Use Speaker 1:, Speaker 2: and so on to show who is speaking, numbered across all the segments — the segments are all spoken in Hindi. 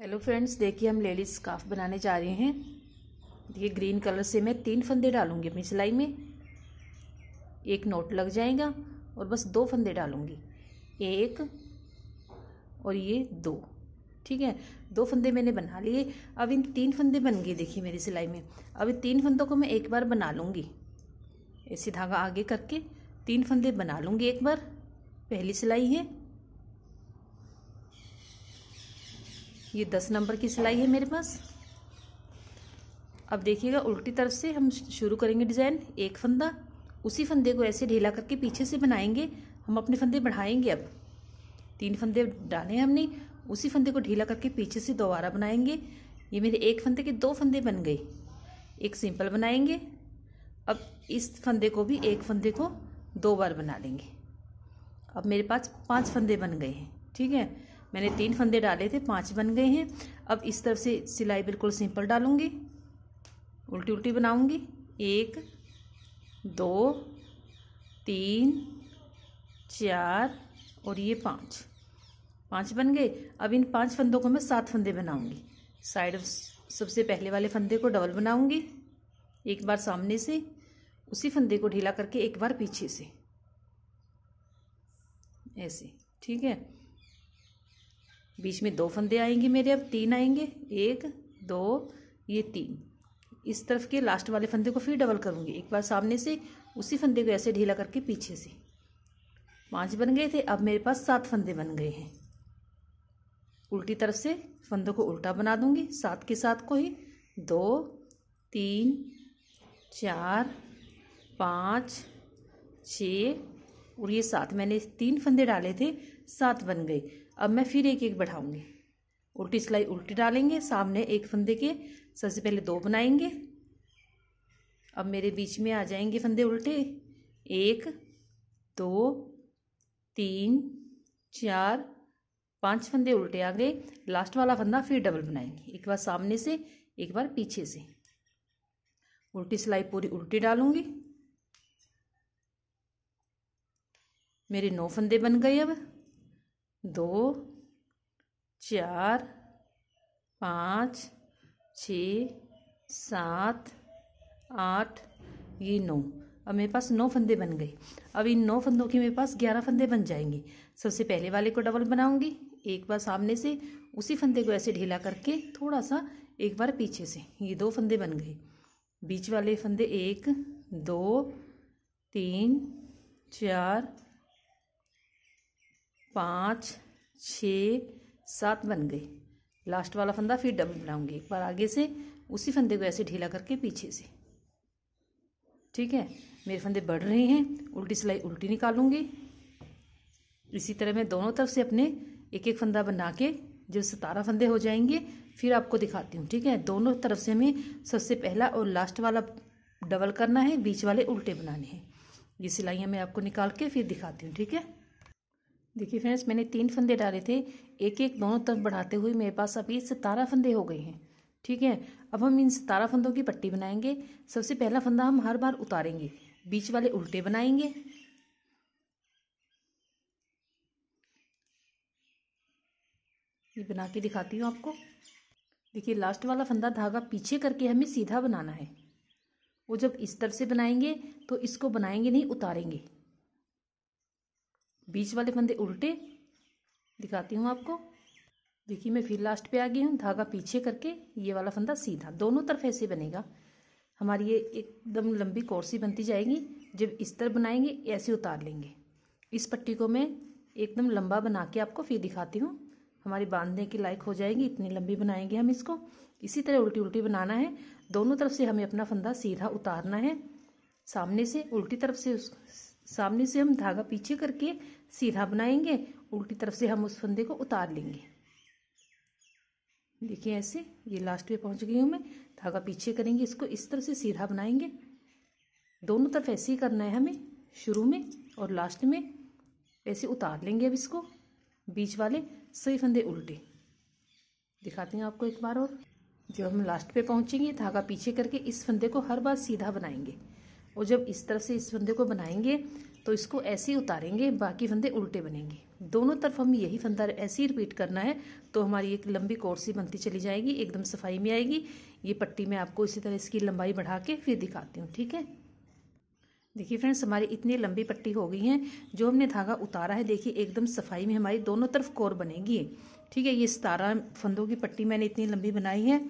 Speaker 1: हेलो फ्रेंड्स देखिए हम लेडीज स्काफ बनाने जा रहे हैं देखिए ग्रीन कलर से मैं तीन फंदे डालूंगी अपनी सिलाई में एक नोट लग जाएगा और बस दो फंदे डालूंगी एक और ये दो ठीक है दो फंदे मैंने बना लिए अब इन तीन फंदे बन गए देखिए मेरी सिलाई में अब इन तीन फंदों को मैं एक बार बना लूँगी ऐसे धागा आगे करके तीन फंदे बना लूँगी एक बार पहली सिलाई है ये दस नंबर की सिलाई है मेरे पास अब देखिएगा उल्टी तरफ से हम शुरू करेंगे डिज़ाइन एक फंदा उसी फंदे को ऐसे ढीला करके पीछे से बनाएंगे हम अपने फंदे बढ़ाएंगे अब तीन फंदे डाले हमने उसी फंदे को ढीला करके पीछे से दोबारा बनाएंगे ये मेरे एक फंदे के दो फंदे बन गए एक सिंपल बनाएंगे अब इस फंदे को भी एक फंदे को दो बार बना लेंगे अब मेरे पास पांच फंदे बन गए हैं ठीक है मैंने तीन फंदे डाले थे पांच बन गए हैं अब इस तरफ से सिलाई बिल्कुल सिंपल डालूंगी उल्टी उल्टी बनाऊंगी एक दो तीन चार और ये पाँच पाँच बन गए अब इन पांच फंदों को मैं सात फंदे बनाऊंगी साइड सबसे पहले वाले फंदे को डबल बनाऊंगी एक बार सामने से उसी फंदे को ढीला करके एक बार पीछे से ऐसे ठीक है बीच में दो फंदे आएंगे मेरे अब तीन आएंगे एक दो ये तीन इस तरफ के लास्ट वाले फंदे को फिर डबल करूँगी एक बार सामने से उसी फंदे को ऐसे ढीला करके पीछे से पांच बन गए थे अब मेरे पास सात फंदे बन गए हैं उल्टी तरफ से फंदों को उल्टा बना दूंगी सात के साथ को ही दो तीन चार पाँच छ और ये सात मैंने तीन फंदे डाले थे सात बन गए अब मैं फिर एक एक बढ़ाऊंगी उल्टी सिलाई उल्टी डालेंगे सामने एक फंदे के सबसे पहले दो बनाएंगे अब मेरे बीच में आ जाएंगे फंदे उल्टे एक दो तीन चार पांच फंदे उल्टे आ गए लास्ट वाला फंदा फिर डबल बनाएंगे एक बार सामने से एक बार पीछे से उल्टी सिलाई पूरी उल्टी डालूंगी मेरे नौ फंदे बन गए अब दो चार पाँच छ सात आठ ये नौ अब मेरे पास नौ फंदे बन गए अब इन नौ फंदों के मेरे पास ग्यारह फंदे बन जाएंगे सबसे पहले वाले को डबल बनाऊंगी एक बार सामने से उसी फंदे को ऐसे ढीला करके थोड़ा सा एक बार पीछे से ये दो फंदे बन गए बीच वाले फंदे एक दो तीन चार पाँच छ सात बन गए लास्ट वाला फंदा फिर डबल बनाऊंगी एक बार आगे से उसी फंदे को ऐसे ढीला करके पीछे से ठीक है मेरे फंदे बढ़ रहे हैं उल्टी सिलाई उल्टी निकालूंगी इसी तरह मैं दोनों तरफ से अपने एक एक फंदा बना के जो सतारह फंदे हो जाएंगे फिर आपको दिखाती हूँ ठीक है दोनों तरफ से हमें सबसे पहला और लास्ट वाला डबल करना है बीच वाले उल्टे बनाने हैं ये सिलाइयाँ मैं आपको निकाल के फिर दिखाती हूँ ठीक है देखिए फ्रेंड्स मैंने तीन फंदे डाले थे एक एक दोनों तरफ बढ़ाते हुए मेरे पास अभी सतारह फंदे हो गए हैं ठीक है अब हम इन सतारह फंदों की पट्टी बनाएंगे सबसे पहला फंदा हम हर बार उतारेंगे बीच वाले उल्टे बनाएंगे ये बना के दिखाती हूँ आपको देखिए लास्ट वाला फंदा धागा पीछे करके हमें सीधा बनाना है वो जब इस तरफ से बनाएंगे तो इसको बनाएंगे नहीं उतारेंगे बीच वाले फंदे उल्टे दिखाती हूँ आपको देखिए मैं फिर लास्ट पे आ गई हूँ धागा पीछे करके ये वाला फंदा सीधा दोनों तरफ ऐसे बनेगा हमारी ये एकदम लंबी कोर्सी बनती जाएगी जब इस तरह बनाएंगे ऐसे उतार लेंगे इस पट्टी को मैं एकदम लंबा बना के आपको फिर दिखाती हूँ हमारी बांधने के लायक हो जाएगी इतनी लंबी बनाएंगे हम इसको इसी तरह उल्टी उल्टी बनाना है दोनों तरफ से हमें अपना फंदा सीधा उतारना है सामने से उल्टी तरफ से उस सामने से हम धागा पीछे करके सीधा बनाएंगे उल्टी तरफ से हम उस फंदे को उतार लेंगे देखिए ऐसे ये लास्ट पे पहुंच गई हूँ मैं धागा पीछे करेंगे इसको इस तरफ से सीधा बनाएंगे दोनों तरफ ऐसे ही करना है हमें शुरू में और लास्ट में ऐसे उतार लेंगे अब इसको बीच वाले सही फंदे उल्टे दिखाती हूँ आपको एक बार और जब हम लास्ट पे पहुँचेंगे धागा पीछे करके इस फंदे को हर बार सीधा बनाएंगे और जब इस तरफ से इस फंदे को बनाएंगे तो इसको ऐसे ही उतारेंगे बाकी फंदे उल्टे बनेंगे दोनों तरफ हम यही फंदा ऐसे ही रिपीट करना है तो हमारी एक लंबी कोर्सी बनती चली जाएगी एकदम सफाई में आएगी ये पट्टी मैं आपको इसी तरह इसकी लंबाई बढ़ा के फिर दिखाती हूँ ठीक है देखिए फ्रेंड्स हमारी इतनी लंबी पट्टी हो गई है जो हमने धागा उतारा है देखिए एकदम सफाई में हमारी दोनों तरफ कोर बनेगी ठीक है ये सतारह फंदों की पट्टी मैंने इतनी लंबी बनाई है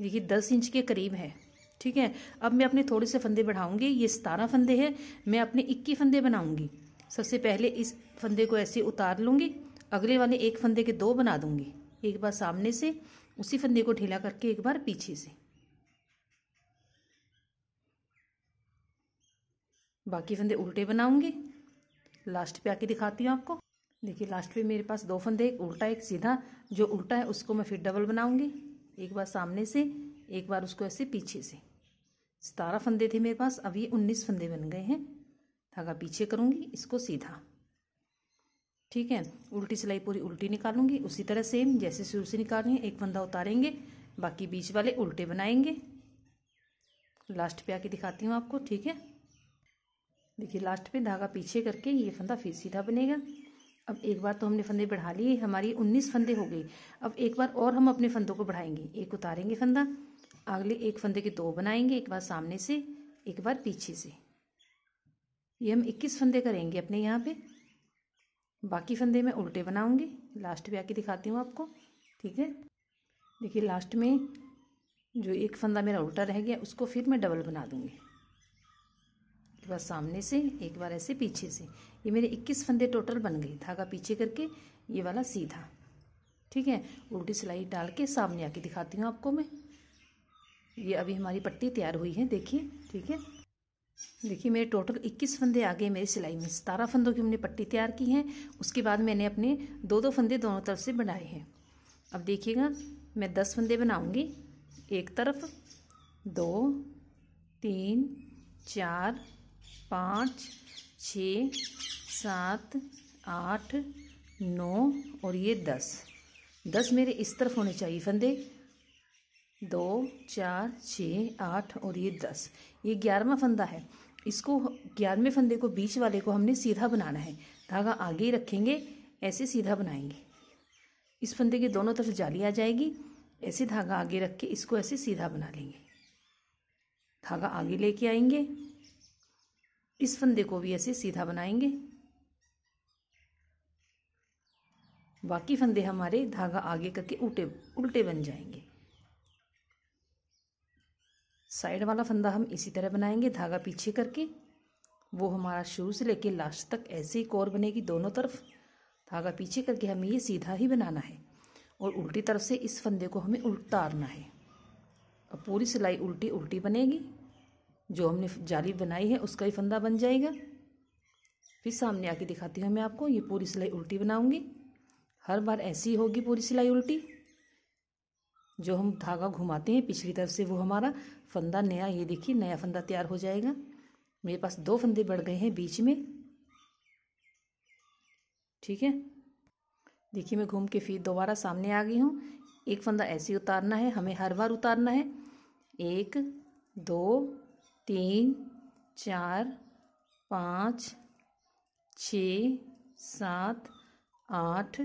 Speaker 1: देखिए दस इंच के करीब है ठीक है अब मैं अपने थोड़े से फंदे बढ़ाऊंगी ये सतारह फंदे हैं मैं अपने इक्की फंदे बनाऊंगी सबसे पहले इस फंदे को ऐसे उतार लूँगी अगले वाले एक फंदे के दो बना दूंगी एक बार सामने से उसी फंदे को ढीला करके एक बार पीछे से बाकी फंदे उल्टे बनाऊंगी लास्ट पे आके दिखाती हूँ आपको देखिए लास्ट पे मेरे पास दो फंदे एक उल्टा एक सीधा जो उल्टा है उसको मैं फिर डबल बनाऊंगी एक बार सामने से एक बार उसको ऐसे पीछे से सतारह फंदे थे मेरे पास अब ये उन्नीस फंदे बन गए हैं धागा पीछे करूँगी इसको सीधा ठीक है उल्टी सिलाई पूरी उल्टी निकालूंगी उसी तरह सेम जैसे शुरू से निकालनी है एक फंदा उतारेंगे बाकी बीच वाले उल्टे बनाएंगे लास्ट पे आके दिखाती हूँ आपको ठीक है देखिए लास्ट पे धागा पीछे करके ये फंदा फिर सीधा बनेगा अब एक बार तो हमने फंदे बढ़ा लिए हमारी उन्नीस फंदे हो गए अब एक बार और हम अपने फंदों को बढ़ाएंगे एक उतारेंगे फंदा अगले एक फंदे के दो बनाएंगे एक बार सामने से एक बार पीछे से ये हम इक्कीस फंदे करेंगे अपने यहाँ पे बाकी फंदे मैं उल्टे बनाऊंगी लास्ट भी आके दिखाती हूँ आपको ठीक है देखिए लास्ट में जो एक फंदा मेरा उल्टा रह गया उसको फिर मैं डबल बना दूँगी एक बार सामने से एक बार ऐसे पीछे से ये मेरे इक्कीस फंदे टोटल बन गए धागा पीछे करके ये वाला सीधा ठीक है उल्टी सिलाई डाल के सामने आके दिखाती हूँ आपको मैं ये अभी हमारी पट्टी तैयार हुई है देखिए ठीक है देखिए मेरे टोटल 21 फंदे आ गए मेरी सिलाई में सतारह फंदों की हमने पट्टी तैयार की है उसके बाद मैंने अपने दो दो फंदे दोनों तरफ से बनाए हैं अब देखिएगा मैं दस फंदे बनाऊंगी एक तरफ दो तीन चार पाँच छ सात आठ नौ और ये दस दस मेरे इस तरफ होने चाहिए फंदे दो चार छः आठ और ये दस ये ग्यारहवा फंदा है इसको ग्यारहवें फंदे को बीच वाले को हमने सीधा बनाना है धागा आगे ही रखेंगे ऐसे सीधा बनाएंगे इस फंदे के दोनों तरफ जाली आ जाएगी ऐसे धागा आगे रख के इसको ऐसे सीधा बना लेंगे धागा आगे लेके आएंगे इस फंदे को भी ऐसे सीधा बनाएंगे बाकी फंदे हमारे धागा आगे करके उल्टे उल्टे बन जाएंगे साइड वाला फंदा हम इसी तरह बनाएंगे धागा पीछे करके वो हमारा शुरू से लेके लास्ट तक ऐसे ही कोर बनेगी दोनों तरफ धागा पीछे करके हमें ये सीधा ही बनाना है और उल्टी तरफ से इस फंदे को हमें उतारना है अब पूरी सिलाई उल्टी उल्टी बनेगी जो हमने जाली बनाई है उसका ही फंदा बन जाएगा फिर सामने आके दिखाती हूँ मैं आपको ये पूरी सिलाई उल्टी बनाऊँगी हर बार ऐसी होगी पूरी सिलाई उल्टी जो हम धागा घुमाते हैं पिछली तरफ से वो हमारा फंदा नया ये देखिए नया फंदा तैयार हो जाएगा मेरे पास दो फंदे बढ़ गए हैं बीच में ठीक है देखिए मैं घूम के फिर दोबारा सामने आ गई हूँ एक फंदा ऐसे उतारना है हमें हर बार उतारना है एक दो तीन चार पाँच छ सात आठ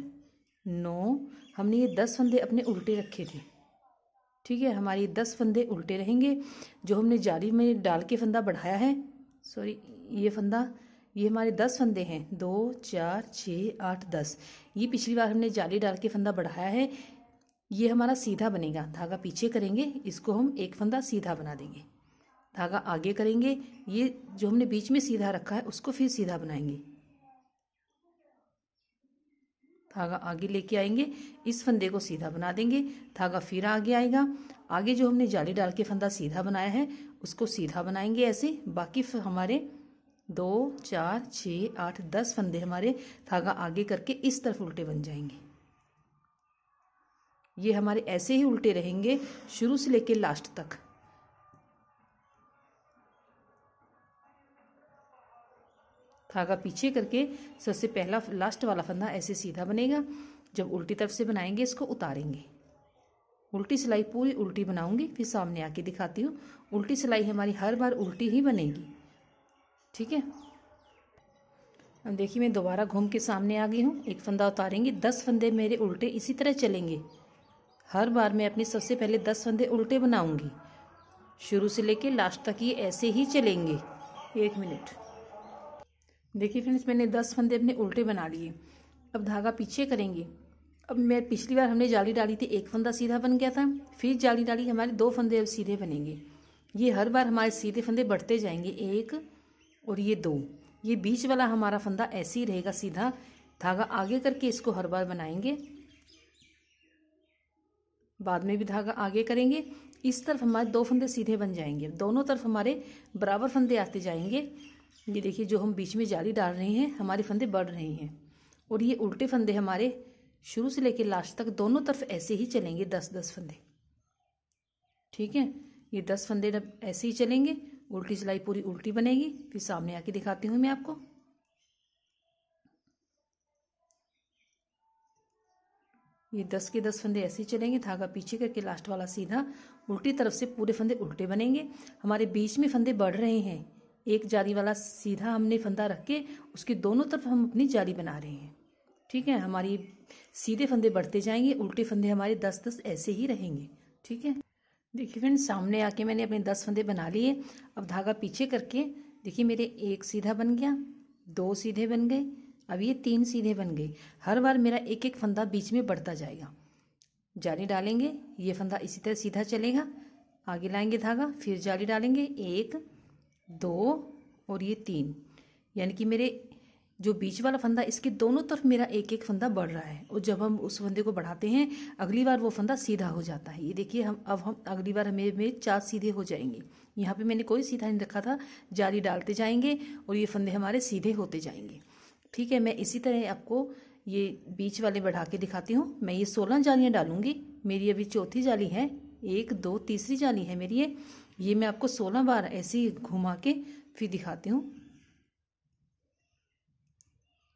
Speaker 1: नौ हमने ये दस फंदे अपने उल्टे रखे थे ठीक है हमारी दस फंदे उल्टे रहेंगे जो हमने जाली में डाल के फंदा बढ़ाया है सॉरी ये फंदा ये हमारे दस फंदे हैं दो चार छः आठ दस ये पिछली बार हमने जाली डाल के फंदा बढ़ाया है ये हमारा सीधा बनेगा धागा पीछे करेंगे इसको हम एक फंदा सीधा बना देंगे धागा आगे करेंगे ये जो हमने बीच में सीधा रखा है उसको फिर सीधा बनाएंगे धागा आगे लेके आएंगे इस फंदे को सीधा बना देंगे धागा फिर आगे आएगा आगे जो हमने जाली डाल के फंदा सीधा बनाया है उसको सीधा बनाएंगे ऐसे बाकी हमारे दो चार छः आठ दस फंदे हमारे धागा आगे करके इस तरफ उल्टे बन जाएंगे ये हमारे ऐसे ही उल्टे रहेंगे शुरू से लेके लास्ट तक धागा पीछे करके सबसे पहला लास्ट वाला फंदा ऐसे सीधा बनेगा जब उल्टी तरफ से बनाएंगे इसको उतारेंगे उल्टी सिलाई पूरी उल्टी बनाऊंगी फिर सामने आके दिखाती हूँ उल्टी सिलाई हमारी हर बार उल्टी ही बनेगी ठीक है अब देखिए मैं दोबारा घूम के सामने आ गई हूँ एक फंदा उतारेंगे दस फंदे मेरे उल्टे इसी तरह चलेंगे हर बार मैं अपने सबसे पहले दस फंदे उल्टे बनाऊंगी शुरू से लेके लास्ट तक ये ऐसे ही चलेंगे एक मिनट देखिए फ्रेंड्स मैंने दस फंदे अपने उल्टे बना लिए अब धागा पीछे करेंगे अब मैं पिछली बार हमने जाली डाली थी एक फंदा सीधा बन गया था फिर जाली डाली हमारे दो फंदे अब सीधे बनेंगे ये हर बार हमारे सीधे फंदे बढ़ते जाएंगे एक और ये दो ये बीच वाला हमारा फंदा ऐसे ही रहेगा सीधा धागा आगे करके इसको हर बार बनाएंगे बाद में भी धागा आगे करेंगे इस तरफ हमारे दो फंदे सीधे बन जाएंगे दोनों तरफ हमारे बराबर फंदे आते जाएंगे ये देखिए जो हम बीच में जाली डाल रहे हैं हमारे फंदे बढ़ रहे हैं और ये उल्टे फंदे हमारे शुरू से लेकर लास्ट तक दोनों तरफ ऐसे ही चलेंगे दस दस फंदे ठीक है ये दस फंदे ऐसे ही चलेंगे उल्टी सिलाई पूरी उल्टी बनेगी फिर सामने आके दिखाती हूँ मैं आपको ये दस के दस फंदे ऐसे ही चलेंगे धागा पीछे करके लास्ट वाला सीधा उल्टी तरफ से पूरे फंदे उल्टे बनेंगे हमारे बीच में फंदे बढ़ रहे हैं एक जाली वाला सीधा हमने फंदा रख के उसके दोनों तरफ हम अपनी जाली बना रहे हैं ठीक है हमारी सीधे फंदे बढ़ते जाएंगे उल्टे फंदे हमारे दस दस ऐसे ही रहेंगे ठीक है देखिए फ्रेंड सामने आके मैंने अपने दस फंदे बना लिए अब धागा पीछे करके देखिए मेरे एक सीधा बन गया दो सीधे बन गए अब ये तीन सीधे बन गए हर बार मेरा एक एक फंदा बीच में बढ़ता जाएगा जाली डालेंगे ये फंदा इसी तरह सीधा चलेगा आगे लाएंगे धागा फिर जाली डालेंगे एक दो और ये तीन यानी कि मेरे जो बीच वाला फंदा इसके दोनों तरफ मेरा एक एक फंदा बढ़ रहा है और जब हम उस फंदे को बढ़ाते हैं अगली बार वो फंदा सीधा हो जाता है ये देखिए हम अब हम अगली बार हमें में चार सीधे हो जाएंगे यहाँ पे मैंने कोई सीधा नहीं रखा था जाली डालते जाएंगे और ये फंदे हमारे सीधे होते जाएंगे ठीक है मैं इसी तरह आपको ये बीच वाले बढ़ा के दिखाती हूँ मैं ये सोलह जालियाँ डालूंगी मेरी अभी चौथी जाली है एक दो तीसरी जाली है मेरी ये ये मैं आपको सोलह बार ऐसे ही घुमा के फिर दिखाती हूँ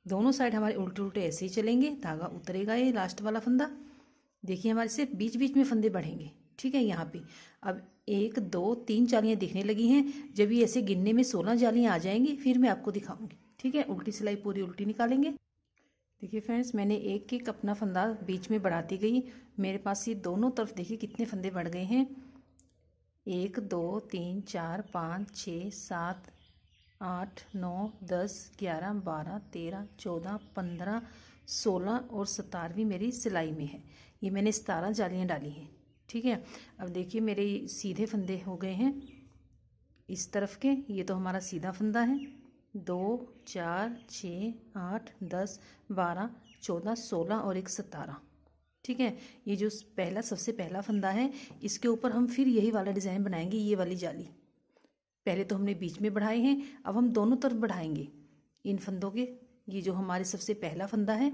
Speaker 1: दोनों साइड हमारे उल्टे उल्टे ऐसे ही चलेंगे धागा उतरेगा ये लास्ट वाला फंदा देखिए हमारे सिर्फ बीच बीच में फंदे बढ़ेंगे ठीक है यहाँ पे अब एक दो तीन जालियाँ दिखने लगी हैं जब ये ऐसे गिनने में सोलह जालियाँ आ जाएंगी फिर मैं आपको दिखाऊंगी ठीक है उल्टी सिलाई पूरी उल्टी निकालेंगे देखिए फ्रेंड्स मैंने एक एक अपना फंदा बीच में बढ़ाती गई मेरे पास ये दोनों तरफ देखिए कितने फंदे बढ़ गए हैं एक दो तीन चार पाँच छः सात आठ नौ दस ग्यारह बारह तेरह चौदह पंद्रह सोलह और सतारहवीं मेरी सिलाई में है ये मैंने सतारह जालियाँ डाली हैं ठीक है अब देखिए मेरे सीधे फंदे हो गए हैं इस तरफ के ये तो हमारा सीधा फंदा है दो चार छः आठ दस बारह चौदह सोलह और एक सतारह ठीक है ये जो पहला सबसे पहला फंदा है इसके ऊपर हम फिर यही वाला डिज़ाइन बनाएंगे ये वाली जाली पहले तो हमने बीच में बढ़ाए हैं अब हम दोनों तरफ बढ़ाएंगे इन फंदों के ये जो हमारे सबसे पहला फंदा है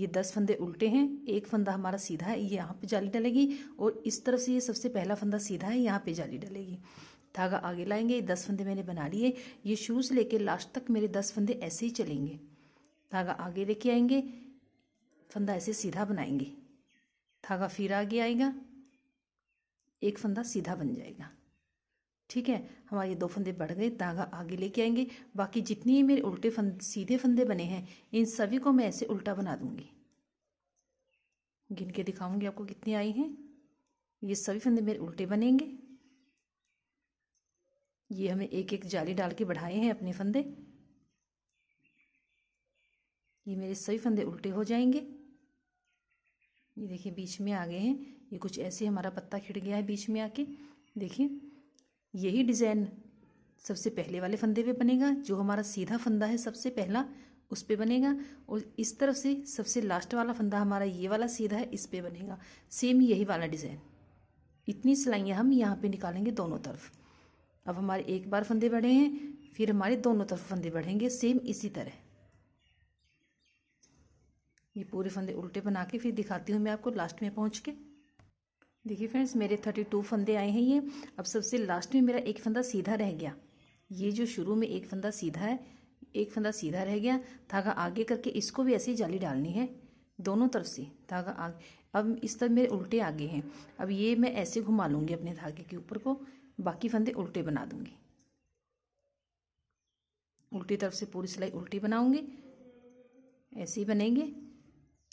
Speaker 1: ये दस फंदे उल्टे हैं एक फंदा हमारा सीधा है ये यहाँ पे जाली डलेगी और इस तरफ से ये सबसे पहला फंदा सीधा है यहाँ पे जाली डलेगी धागा आगे लाएंगे दस फंदे मैंने बना लिए ये शुरू से लेके लास्ट तक मेरे दस फंदे ऐसे ही चलेंगे धागा आगे लेके आएंगे फंदा ऐसे सीधा बनाएंगे धागा फिर आगे आएगा एक फंदा सीधा बन जाएगा ठीक है हमारे दो फंदे बढ़ गए धागा आगे लेके आएंगे बाकी जितनी ही मेरे उल्टे फंद सीधे फंदे बने हैं इन सभी को मैं ऐसे उल्टा बना दूंगी गिन के दिखाऊंगी आपको कितनी आई हैं ये सभी फंदे मेरे उल्टे बनेंगे ये हमें एक एक जाली डाल के बढ़ाए हैं अपने फंदे ये मेरे सभी फंदे उल्टे हो जाएंगे ये देखिए बीच में आ गए हैं ये कुछ ऐसे हमारा पत्ता खिड़ गया है बीच में आके देखिए यही डिज़ाइन सबसे पहले वाले फंदे पे बनेगा जो हमारा सीधा फंदा है सबसे पहला उस पर बनेगा और इस तरफ से सबसे लास्ट वाला फंदा हमारा ये वाला सीधा है इस पर बनेगा सेम यही वाला डिज़ाइन इतनी सिलाइयाँ हम यहाँ पे निकालेंगे दोनों तरफ अब हमारे एक बार फंदे बढ़े हैं फिर हमारे दोनों तरफ फंदे बढ़ेंगे सेम इसी तरह ये पूरे फंदे उल्टे बना के फिर दिखाती हूँ मैं आपको लास्ट में पहुँच के देखिए फ्रेंड्स मेरे थर्टी टू फंदे आए हैं ये अब सबसे लास्ट में मेरा एक फंदा सीधा रह गया ये जो शुरू में एक फंदा सीधा है एक फंदा सीधा रह गया धागा आगे करके इसको भी ऐसी जाली डालनी है दोनों तरफ से धागा आगे अब इस तरफ मेरे उल्टे आगे हैं अब ये मैं ऐसे घुमा लूँगी अपने धागे के ऊपर को बाकी फंदे उल्टे बना दूँगी उल्टी तरफ से पूरी सिलाई उल्टी बनाऊँगी ऐसे ही बनेंगे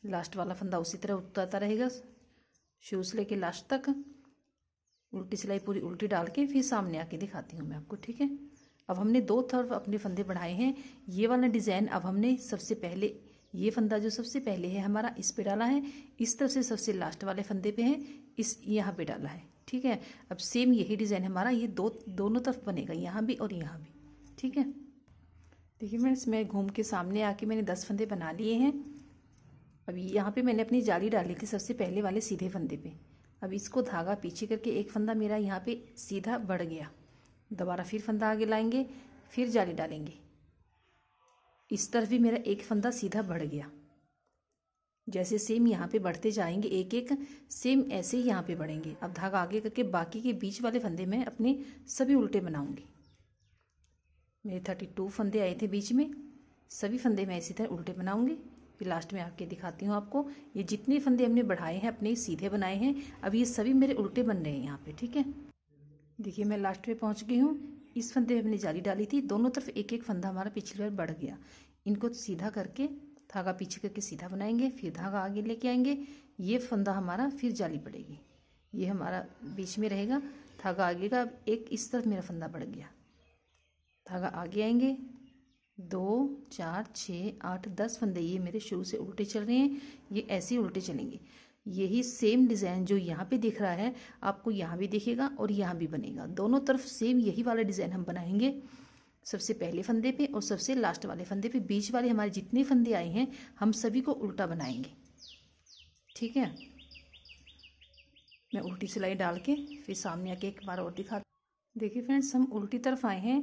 Speaker 1: लास्ट वाला फंदा उसी तरह उतरता रहेगा शुरू से लेके लास्ट तक उल्टी सिलाई पूरी उल्टी डाल के फिर सामने आके दिखाती हूँ मैं आपको ठीक है अब हमने दो तरफ अपने फंदे बढ़ाए हैं ये वाला डिज़ाइन अब हमने सबसे पहले ये फंदा जो सबसे पहले है हमारा इस पे डाला है इस तरफ से सबसे लास्ट वाले फंदे पे है इस यहाँ पे डाला है ठीक है अब सेम यही डिज़ाइन हमारा ये दो दोनों तरफ बनेगा यहाँ भी और यहाँ भी ठीक है देखिए मैं इसमें घूम के सामने आके मैंने दस फंदे बना लिए हैं अब यहाँ पे मैंने अपनी जाली डाली थी सबसे पहले वाले सीधे फंदे पे अब इसको धागा पीछे करके एक फंदा मेरा यहाँ पे सीधा बढ़ गया दोबारा फिर फंदा आगे लाएंगे फिर जाली डालेंगे इस तरफ भी मेरा एक फंदा सीधा बढ़ गया जैसे सेम यहाँ पे बढ़ते जाएंगे एक एक सेम ऐसे ही यहाँ पे बढ़ेंगे अब धागा आगे करके बाकी के बीच वाले फंदे में अपने सभी उल्टे बनाऊंगी मेरे थर्टी टू फंदे आए थे बीच में सभी फंदे मैं इसी तरह उल्टे बनाऊंगी फिर लास्ट में आके दिखाती हूँ आपको ये जितने फंदे हमने बढ़ाए हैं अपने सीधे बनाए हैं अब ये सभी मेरे उल्टे बन रहे हैं यहाँ पे ठीक है देखिए मैं लास्ट में पहुँच गई हूँ इस फंदे में हमने जाली डाली थी दोनों तरफ एक एक फंदा हमारा पिछली बार बढ़ गया इनको सीधा करके धागा पीछे करके सीधा बनाएंगे फिर धागा आगे लेके आएंगे ये फंदा हमारा फिर जाली पड़ेगी ये हमारा बीच में रहेगा धागा आगेगा अब एक इस तरफ मेरा फंदा बढ़ गया धागा आगे आएंगे दो चार छः आठ दस फंदे ये मेरे शुरू से उल्टे चल रहे हैं ये ऐसे ही उल्टे चलेंगे यही सेम डिज़ाइन जो यहाँ पे दिख रहा है आपको यहाँ भी दिखेगा और यहाँ भी बनेगा दोनों तरफ सेम यही वाला डिज़ाइन हम बनाएंगे सबसे पहले फंदे पे और सबसे लास्ट वाले फंदे पे बीच वाले हमारे जितने फंदे आए हैं हम सभी को उल्टा बनाएंगे ठीक है मैं उल्टी सिलाई डाल के फिर सामने आके एक बार और दिखा देखिए फ्रेंड्स हम उल्टी तरफ आए हैं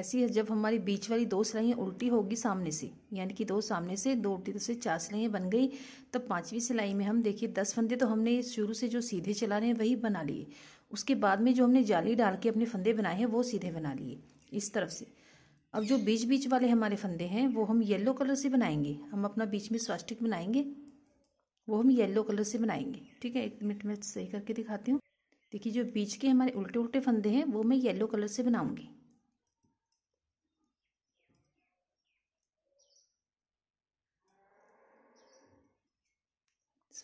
Speaker 1: ऐसी है जब हमारी बीच वाली दो सिलाइयाँ उल्टी होगी सामने से यानी कि दो सामने से दो उल्टी से चार सिलाइयाँ बन गई तब तो पाँचवीं सिलाई में हम देखिए दस फंदे तो हमने शुरू से जो सीधे चला रहे हैं वही बना लिए उसके बाद में जो हमने जाली डाल के अपने फंदे बनाए हैं वो सीधे बना लिए इस तरफ से अब जो बीच बीच वाले हमारे फंदे हैं वो हम येल्लो कलर से बनाएंगे हम अपना बीच में स्वास्टिक बनाएंगे वो हम येल्लो कलर से बनाएंगे ठीक है एक मिनट में सही करके दिखाती हूँ देखिए जो बीच के हमारे उल्टे उल्टे फंदे हैं वो मैं येल्लो कलर से बनाऊंगी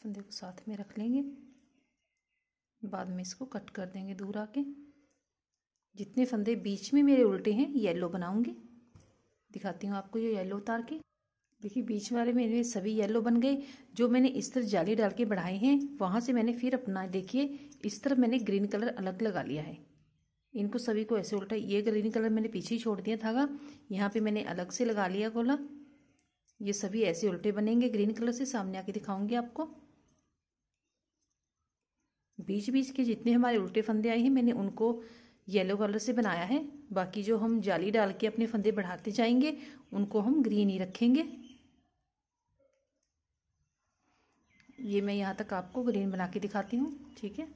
Speaker 1: फंदे को साथ में रख लेंगे बाद में इसको कट कर देंगे दूर आके जितने फंदे बीच में मेरे उल्टे हैं येलो बनाऊंगी दिखाती हूँ आपको ये येलो उतार के देखिए बीच वाले मेरे सभी येलो बन गए जो मैंने इस तरह जाली डाल के बढ़ाए हैं वहाँ से मैंने फिर अपना देखिए इस तरह मैंने ग्रीन कलर अलग लगा लिया है इनको सभी को ऐसे उल्टा ये ग्रीन कलर मैंने पीछे ही छोड़ दिया था यहाँ पे मैंने अलग से लगा लिया गोला ये सभी ऐसे उल्टे बनेंगे ग्रीन कलर से सामने आके दिखाऊंगी आपको बीच बीच के जितने हमारे उल्टे फंदे आए हैं मैंने उनको येलो कलर से बनाया है बाकी जो हम जाली डाल के अपने फंदे बढ़ाते जाएंगे उनको हम ग्रीन ही रखेंगे ये मैं यहाँ तक आपको ग्रीन बना के दिखाती हूँ ठीक है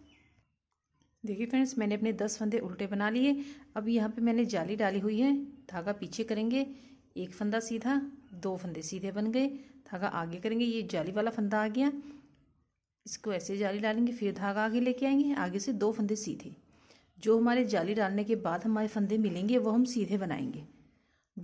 Speaker 1: देखिए फ्रेंड्स मैंने अपने दस फंदे उल्टे बना लिए अब यहाँ पे मैंने जाली डाली हुई है धागा पीछे करेंगे एक फंदा सीधा दो फंदे सीधे बन गए धागा आगे करेंगे ये जाली वाला फंदा आ गया इसको ऐसे जाली डालेंगे फिर धागा आगे लेके आएंगे आगे से दो फंदे सीधे जो हमारे जाली डालने के बाद हमारे फंदे मिलेंगे वो हम सीधे बनाएंगे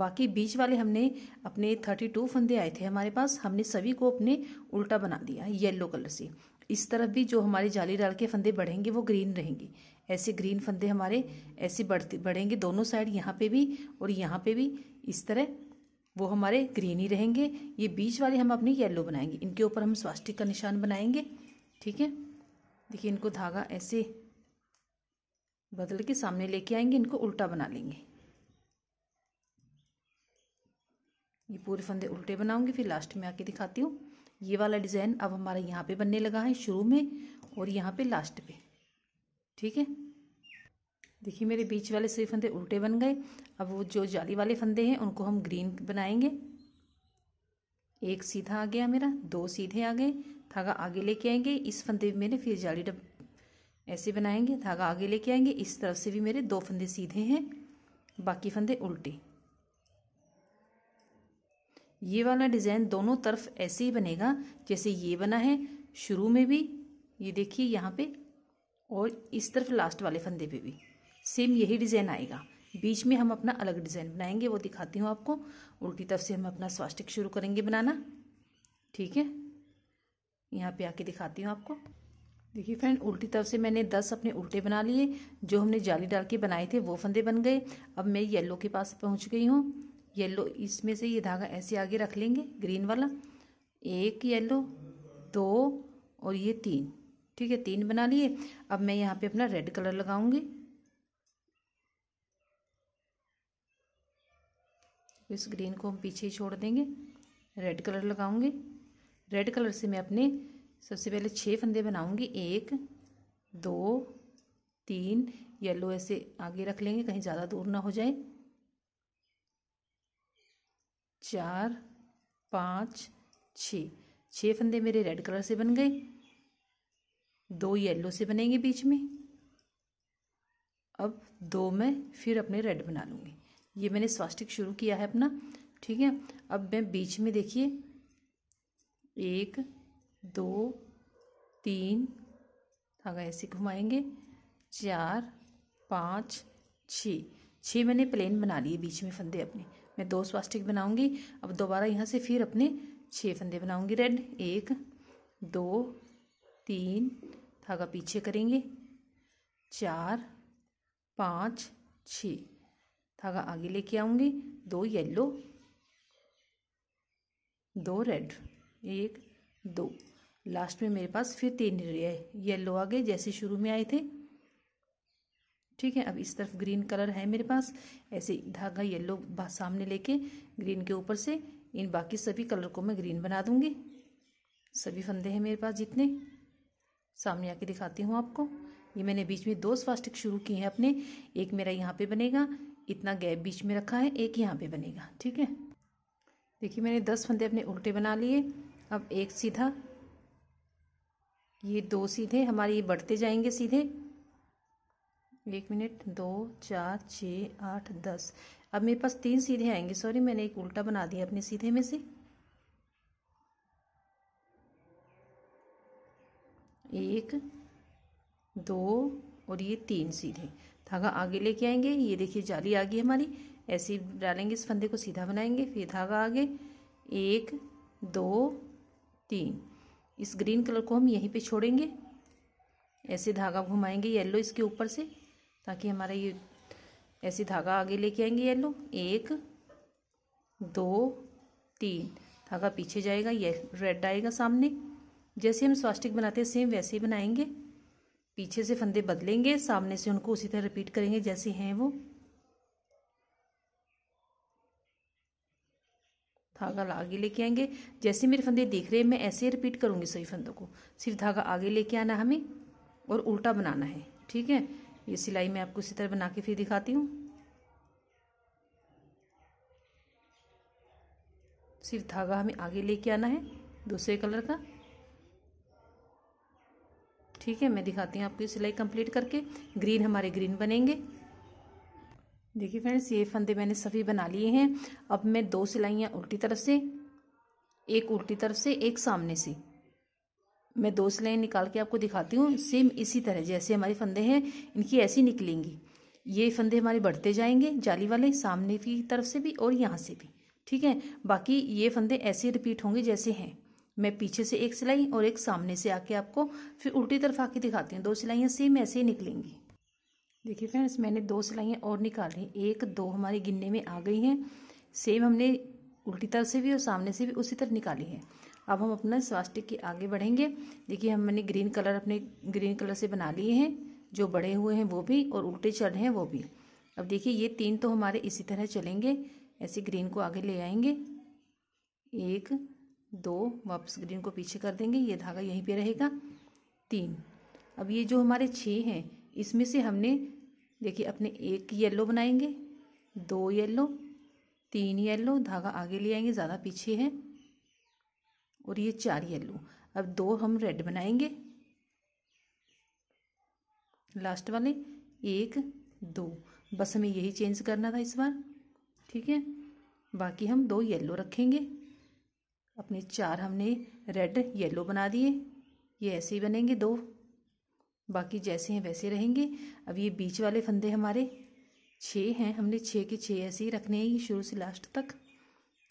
Speaker 1: बाकी बीच वाले हमने अपने थर्टी टू फंदे आए थे हमारे पास हमने सभी को अपने उल्टा बना दिया येलो कलर से इस तरफ भी जो हमारे जाली डाल के फंदे बढ़ेंगे वो ग्रीन रहेंगे ऐसे ग्रीन फंदे हमारे ऐसे बढ़ते बढ़ेंगे दोनों साइड यहाँ पे भी और यहाँ पे भी इस तरह वो हमारे ग्रीन ही रहेंगे ये बीच वाले हम अपने येल्लो बनाएंगे इनके ऊपर हम स्वास्टिक का निशान बनाएंगे ठीक है देखिए इनको धागा ऐसे बदल के सामने लेके आएंगे इनको उल्टा बना लेंगे ये पूरे फंदे उल्टे बनाऊंगी फिर लास्ट में आके दिखाती हूँ ये वाला डिज़ाइन अब हमारा यहाँ पे बनने लगा है शुरू में और यहाँ पे लास्ट पे ठीक है देखिए मेरे बीच वाले सभी फंदे उल्टे बन गए अब वो जो जाली वाले फंदे हैं उनको हम ग्रीन बनाएंगे एक सीधा आ गया मेरा दो सीधे आ गए धागा आगे लेके आएंगे इस फंदे में मेरे फिर जाली डब ऐसे बनाएंगे धागा आगे लेके आएंगे इस तरफ से भी मेरे दो फंदे सीधे हैं बाकी फंदे उल्टे ये वाला डिज़ाइन दोनों तरफ ऐसे ही बनेगा जैसे ये बना है शुरू में भी ये देखिए यहाँ पे और इस तरफ लास्ट वाले फंदे पे भी सेम यही डिज़ाइन आएगा बीच में हम अपना अलग डिज़ाइन बनाएंगे वो दिखाती हूँ आपको उल्टी तरफ से हम अपना स्वास्टिक शुरू करेंगे बनाना ठीक है यहाँ पे आके दिखाती हूँ आपको देखिए फ्रेंड उल्टी तरफ से मैंने दस अपने उल्टे बना लिए जो हमने जाली डाल के बनाए थे वो फंदे बन गए अब मैं येलो के पास पहुँच गई हूँ येलो इसमें से ये धागा ऐसे आगे रख लेंगे ग्रीन वाला एक येलो दो और ये तीन ठीक है तीन बना लिए अब मैं यहाँ पे अपना रेड कलर लगाऊंगी इस ग्रीन को हम पीछे छोड़ देंगे रेड कलर लगाऊंगी रेड कलर से मैं अपने सबसे पहले छः फंदे बनाऊंगी एक दो तीन येलो ऐसे आगे रख लेंगे कहीं ज़्यादा दूर ना हो जाए चार पाँच छ छः फंदे मेरे रेड कलर से बन गए दो येलो से बनेंगे बीच में अब दो मैं फिर अपने रेड बना लूँगी ये मैंने स्वास्टिक शुरू किया है अपना ठीक है अब मैं बीच में देखिए एक दो तीन धागा हाँ ऐसे घुमाएंगे चार पाँच छ छः मैंने प्लेन बना लिए बीच में फंदे अपने मैं दो स्वास्टिक बनाऊंगी अब दोबारा यहाँ से फिर अपने छः फंदे बनाऊंगी रेड एक दो तीन धागा हाँ पीछे करेंगे चार पाँच छ धागा हाँ आगे लेके आऊँगी दो येलो दो रेड एक दो लास्ट में मेरे पास फिर तीन येलो आ गए जैसे शुरू में आए थे ठीक है अब इस तरफ ग्रीन कलर है मेरे पास ऐसे धागा येलो सामने लेके ग्रीन के ऊपर से इन बाकी सभी कलर को मैं ग्रीन बना दूंगी सभी फंदे हैं मेरे पास जितने सामने आके दिखाती हूँ आपको ये मैंने बीच में दो स्वास्टिक शुरू किए हैं अपने एक मेरा यहाँ पे बनेगा इतना गैप बीच में रखा है एक यहाँ पे बनेगा ठीक है देखिए मैंने दस फंदे अपने उल्टे बना लिए अब एक सीधा ये दो सीधे हमारे ये बढ़ते जाएंगे सीधे एक मिनट दो चार छ आठ दस अब मेरे पास तीन सीधे आएंगे सॉरी मैंने एक उल्टा बना दिया अपने सीधे में से एक दो और ये तीन सीधे धागा आगे लेके आएंगे ये देखिए जाली आ गई हमारी ऐसे डालेंगे इस फंदे को सीधा बनाएंगे फिर धागा आगे एक दो तीन इस ग्रीन कलर को हम यहीं पे छोड़ेंगे ऐसे धागा घुमाएंगे येलो इसके ऊपर से ताकि हमारा ये ऐसे धागा आगे लेके आएंगे येलो एक दो तीन धागा पीछे जाएगा ये रेड आएगा सामने जैसे हम स्वास्टिक बनाते हैं सेम वैसे ही बनाएंगे पीछे से फंदे बदलेंगे सामने से उनको उसी तरह रिपीट करेंगे जैसे हैं वो धागा आगे लेके आएंगे जैसे मेरे फंदे देख रहे हैं मैं ऐसे ही रिपीट करूँगी सही फंदों को सिर्फ धागा आगे लेके आना हमें और उल्टा बनाना है ठीक है ये सिलाई मैं आपको इसी तरह बना के फिर दिखाती हूँ सिर्फ धागा हमें आगे लेके आना है दूसरे कलर का ठीक है मैं दिखाती हूँ आपको सिलाई कंप्लीट करके ग्रीन हमारे ग्रीन बनेंगे देखिए फ्रेंड्स ये फंदे मैंने सभी बना लिए हैं अब मैं दो सिलाइयाँ उल्टी तरफ से एक उल्टी तरफ से एक सामने से मैं दो सिलाइयाँ निकाल के आपको दिखाती हूँ सेम इसी तरह जैसे हमारे फंदे हैं इनकी ऐसी निकलेंगी ये फंदे हमारे बढ़ते जाएंगे जाली वाले सामने की तरफ से भी और यहाँ से भी ठीक है बाकी ये फंदे ऐसे रिपीट होंगे जैसे हैं मैं पीछे से एक सिलाई और एक सामने से आके आपको फिर उल्टी तरफ आके दिखाती हूँ दो सिलाइयाँ सेम ऐसे ही निकलेंगी देखिए फ्रेंड्स मैंने दो सिलाइयाँ और निकाल ली एक दो हमारी गिनने में आ गई हैं सेम हमने उल्टी तरफ से भी और सामने से भी उसी तरह निकाली है अब हम अपना स्वास्टिक के आगे बढ़ेंगे देखिए हमने ग्रीन कलर अपने ग्रीन कलर से बना लिए हैं जो बड़े हुए हैं वो भी और उल्टे चल रहे हैं वो भी अब देखिए ये तीन तो हमारे इसी तरह चलेंगे ऐसे ग्रीन को आगे ले आएंगे एक दो वापस ग्रीन को पीछे कर देंगे ये धागा यहीं पे रहेगा तीन अब ये जो हमारे छः हैं इसमें से हमने देखिए अपने एक येलो बनाएंगे दो येलो तीन येलो धागा आगे ले आएंगे ज़्यादा पीछे है और ये चार येलो अब दो हम रेड बनाएंगे लास्ट वाले एक दो बस हमें यही चेंज करना था इस बार ठीक है बाकी हम दो येलो रखेंगे अपने चार हमने रेड येलो बना दिए ये ऐसे ही बनेंगे दो बाकी जैसे हैं वैसे रहेंगे अब ये बीच वाले फंदे हमारे छः हैं हमने छः के छः ऐसे ही रखने हैं ये शुरू से लास्ट तक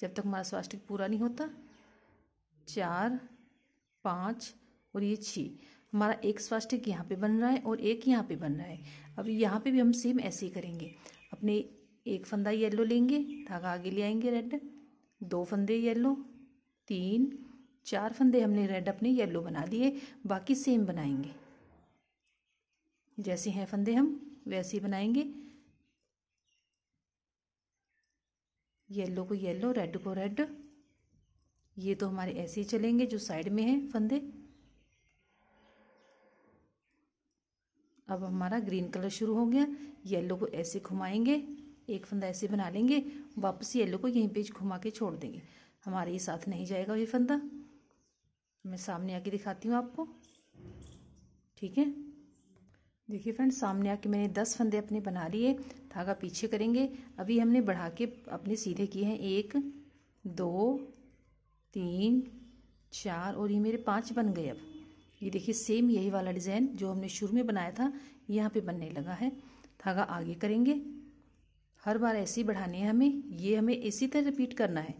Speaker 1: जब तक हमारा स्वास्टिक पूरा नहीं होता चार पाँच और ये छः हमारा एक स्वास्टिक यहाँ पे बन रहा है और एक यहाँ पे बन रहा है अब यहाँ पे भी हम सेम ऐसे ही करेंगे अपने एक फंदा येलो लेंगे धागा आगे ले आएंगे रेड दो फंदे येलो तीन चार फंदे हमने रेड अपने येलो बना लिए बाकी सेम बनाएंगे जैसे हैं फंदे हम वैसे ही बनाएंगे येलो को येलो रेड को रेड ये तो हमारे ऐसे ही चलेंगे जो साइड में है फंदे अब हमारा ग्रीन कलर शुरू हो गया येलो को ऐसे घुमाएंगे एक फंदा ऐसे बना लेंगे वापस येलो को यहीं पे घुमा के छोड़ देंगे हमारे ये साथ नहीं जाएगा ये फंदा मैं सामने आके दिखाती हूँ आपको ठीक है देखिए फ्रेंड्स सामने आके मैंने दस फंदे अपने बना लिए धागा पीछे करेंगे अभी हमने बढ़ा के अपने सीधे किए हैं एक दो तीन चार और ये मेरे पाँच बन गए अब ये देखिए सेम यही वाला डिज़ाइन जो हमने शुरू में बनाया था यहाँ पे बनने लगा है धागा आगे करेंगे हर बार ऐसे ही बढ़ाने हैं हमें ये हमें इसी तरह रिपीट करना है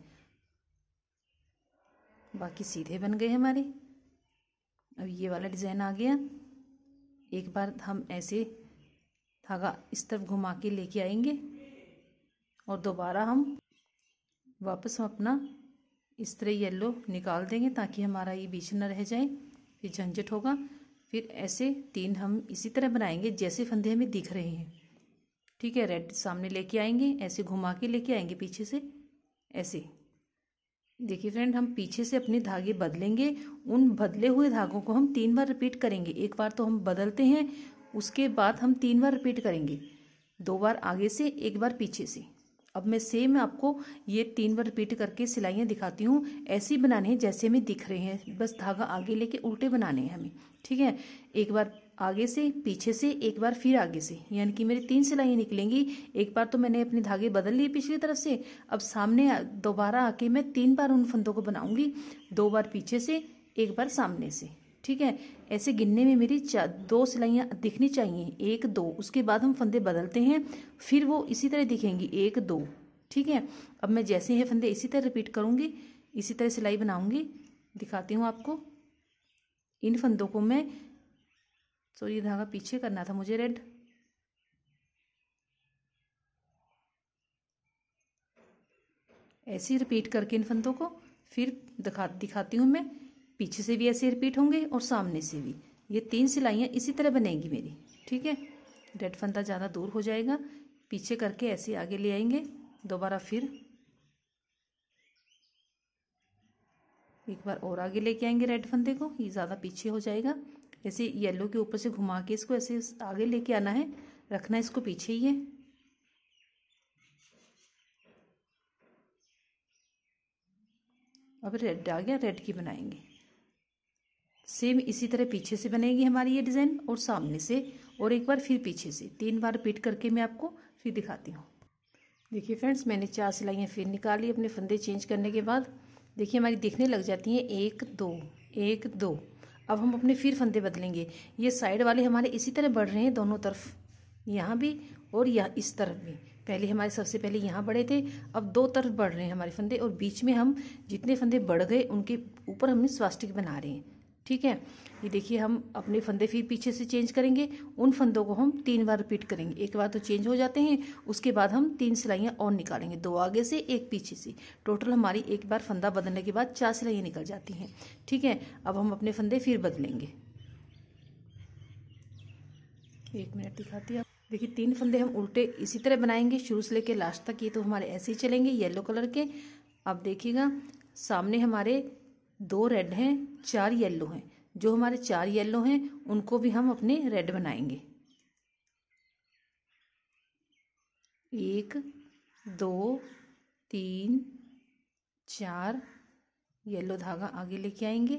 Speaker 1: बाकी सीधे बन गए हमारे अब ये वाला डिज़ाइन आ गया एक बार हम ऐसे धागा इस तरफ घुमा के लेके आएंगे और दोबारा हम वापस हम अपना इस तरह येलो निकाल देंगे ताकि हमारा ये बीच ना रह जाए फिर झंझट होगा फिर ऐसे तीन हम इसी तरह बनाएंगे जैसे फंदे हमें दिख रहे हैं ठीक है रेड सामने लेके आएंगे ऐसे घुमा के लेके आएंगे पीछे से ऐसे देखिए फ्रेंड हम पीछे से अपने धागे बदलेंगे उन बदले हुए धागों को हम तीन बार रिपीट करेंगे एक बार तो हम बदलते हैं उसके बाद हम तीन बार रिपीट करेंगे दो बार आगे से एक बार पीछे से अब मैं सेम आपको ये तीन बार रिपीट करके सिलाइयाँ दिखाती हूँ ऐसी बनाने हैं जैसे में दिख रहे हैं बस धागा आगे लेके उल्टे बनाने हैं हमें ठीक है एक बार आगे से पीछे से एक बार फिर आगे से यानी कि मेरी तीन सिलाइयाँ निकलेंगी एक बार तो मैंने अपने धागे बदल लिए पिछली तरफ से अब सामने दोबारा आके मैं तीन बार उन फंदों को बनाऊंगी दो बार पीछे से एक बार सामने से ठीक है ऐसे गिनने में मेरी दो सिलाइयाँ दिखनी चाहिए एक दो उसके बाद हम फंदे बदलते हैं फिर वो इसी तरह दिखेंगी एक दो ठीक है अब मैं जैसे ही फंदे इसी तरह रिपीट करूँगी इसी तरह सिलाई बनाऊँगी दिखाती हूँ आपको इन फंदों को मैं सॉरी तो ये धागा पीछे करना था मुझे रेड ऐसे रिपीट करके इन फंतों को फिर दिखा दिखाती हूँ मैं पीछे से भी ऐसे रिपीट होंगे और सामने से भी ये तीन सिलाइयाँ इसी तरह बनेंगी मेरी ठीक है रेड फंदा ज़्यादा दूर हो जाएगा पीछे करके ऐसे आगे ले आएंगे दोबारा फिर एक बार और आगे लेके आएंगे रेड फंदे को ये ज़्यादा पीछे हो जाएगा ऐसे येलो के ऊपर से घुमा के इसको ऐसे आगे लेके आना है रखना इसको पीछे ही है अब रेड आ गया रेड की बनाएंगे सेम इसी तरह पीछे से बनेगी हमारी ये डिज़ाइन और सामने से और एक बार फिर पीछे से तीन बार रिपीट करके मैं आपको फिर दिखाती हूँ देखिए फ्रेंड्स मैंने चार सिलाइयाँ फिर निकाली अपने फंदे चेंज करने के बाद देखिए हमारी दिखने लग जाती हैं एक दो एक दो अब हम अपने फिर फंदे बदलेंगे ये साइड वाले हमारे इसी तरह बढ़ रहे हैं दोनों तरफ यहाँ भी और यहाँ इस तरफ भी पहले हमारे सबसे पहले यहाँ बढ़े थे अब दो तरफ बढ़ रहे हैं हमारे फंदे और बीच में हम जितने फंदे बढ़ गए उनके ऊपर हमने स्वास्टिक बना रहे हैं ठीक है ये देखिए हम अपने फंदे फिर पीछे से चेंज करेंगे उन फंदों को हम तीन बार रिपीट करेंगे एक बार तो चेंज हो जाते हैं उसके बाद हम तीन सिलाइयाँ और निकालेंगे दो आगे से एक पीछे से टोटल हमारी एक बार फंदा बदलने के बाद चार सिलाइयाँ निकल जाती हैं ठीक है अब हम अपने फंदे फिर बदलेंगे एक मिनट दिखाती है देखिए तीन फंदे हम उल्टे इसी तरह बनाएंगे शुरू से लेकर लास्ट तक ये तो हमारे ऐसे ही चलेंगे येलो कलर के अब देखिएगा सामने हमारे दो रेड हैं चार येल्लो हैं जो हमारे चार येल्लो हैं उनको भी हम अपने रेड बनाएंगे एक दो तीन चार येलो धागा आगे लेके आएंगे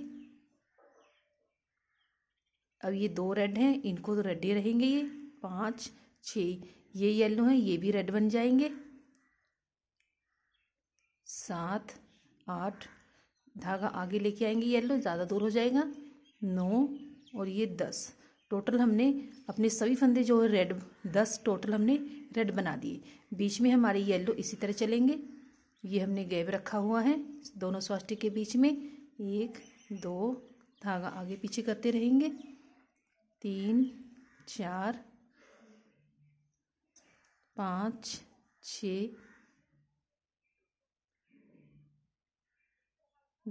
Speaker 1: अब ये दो रेड हैं इनको तो रेड ही रहेंगे ये पाँच छ ये येलो हैं ये भी रेड बन जाएंगे सात आठ धागा आगे लेके आएंगे येलो ज़्यादा दूर हो जाएगा नौ और ये दस टोटल हमने अपने सभी फंदे जो है रेड दस टोटल हमने रेड बना दिए बीच में हमारे येलो इसी तरह चलेंगे ये हमने गैप रखा हुआ है दोनों स्वास्थ्य के बीच में एक दो धागा आगे पीछे करते रहेंगे तीन चार पाँच छ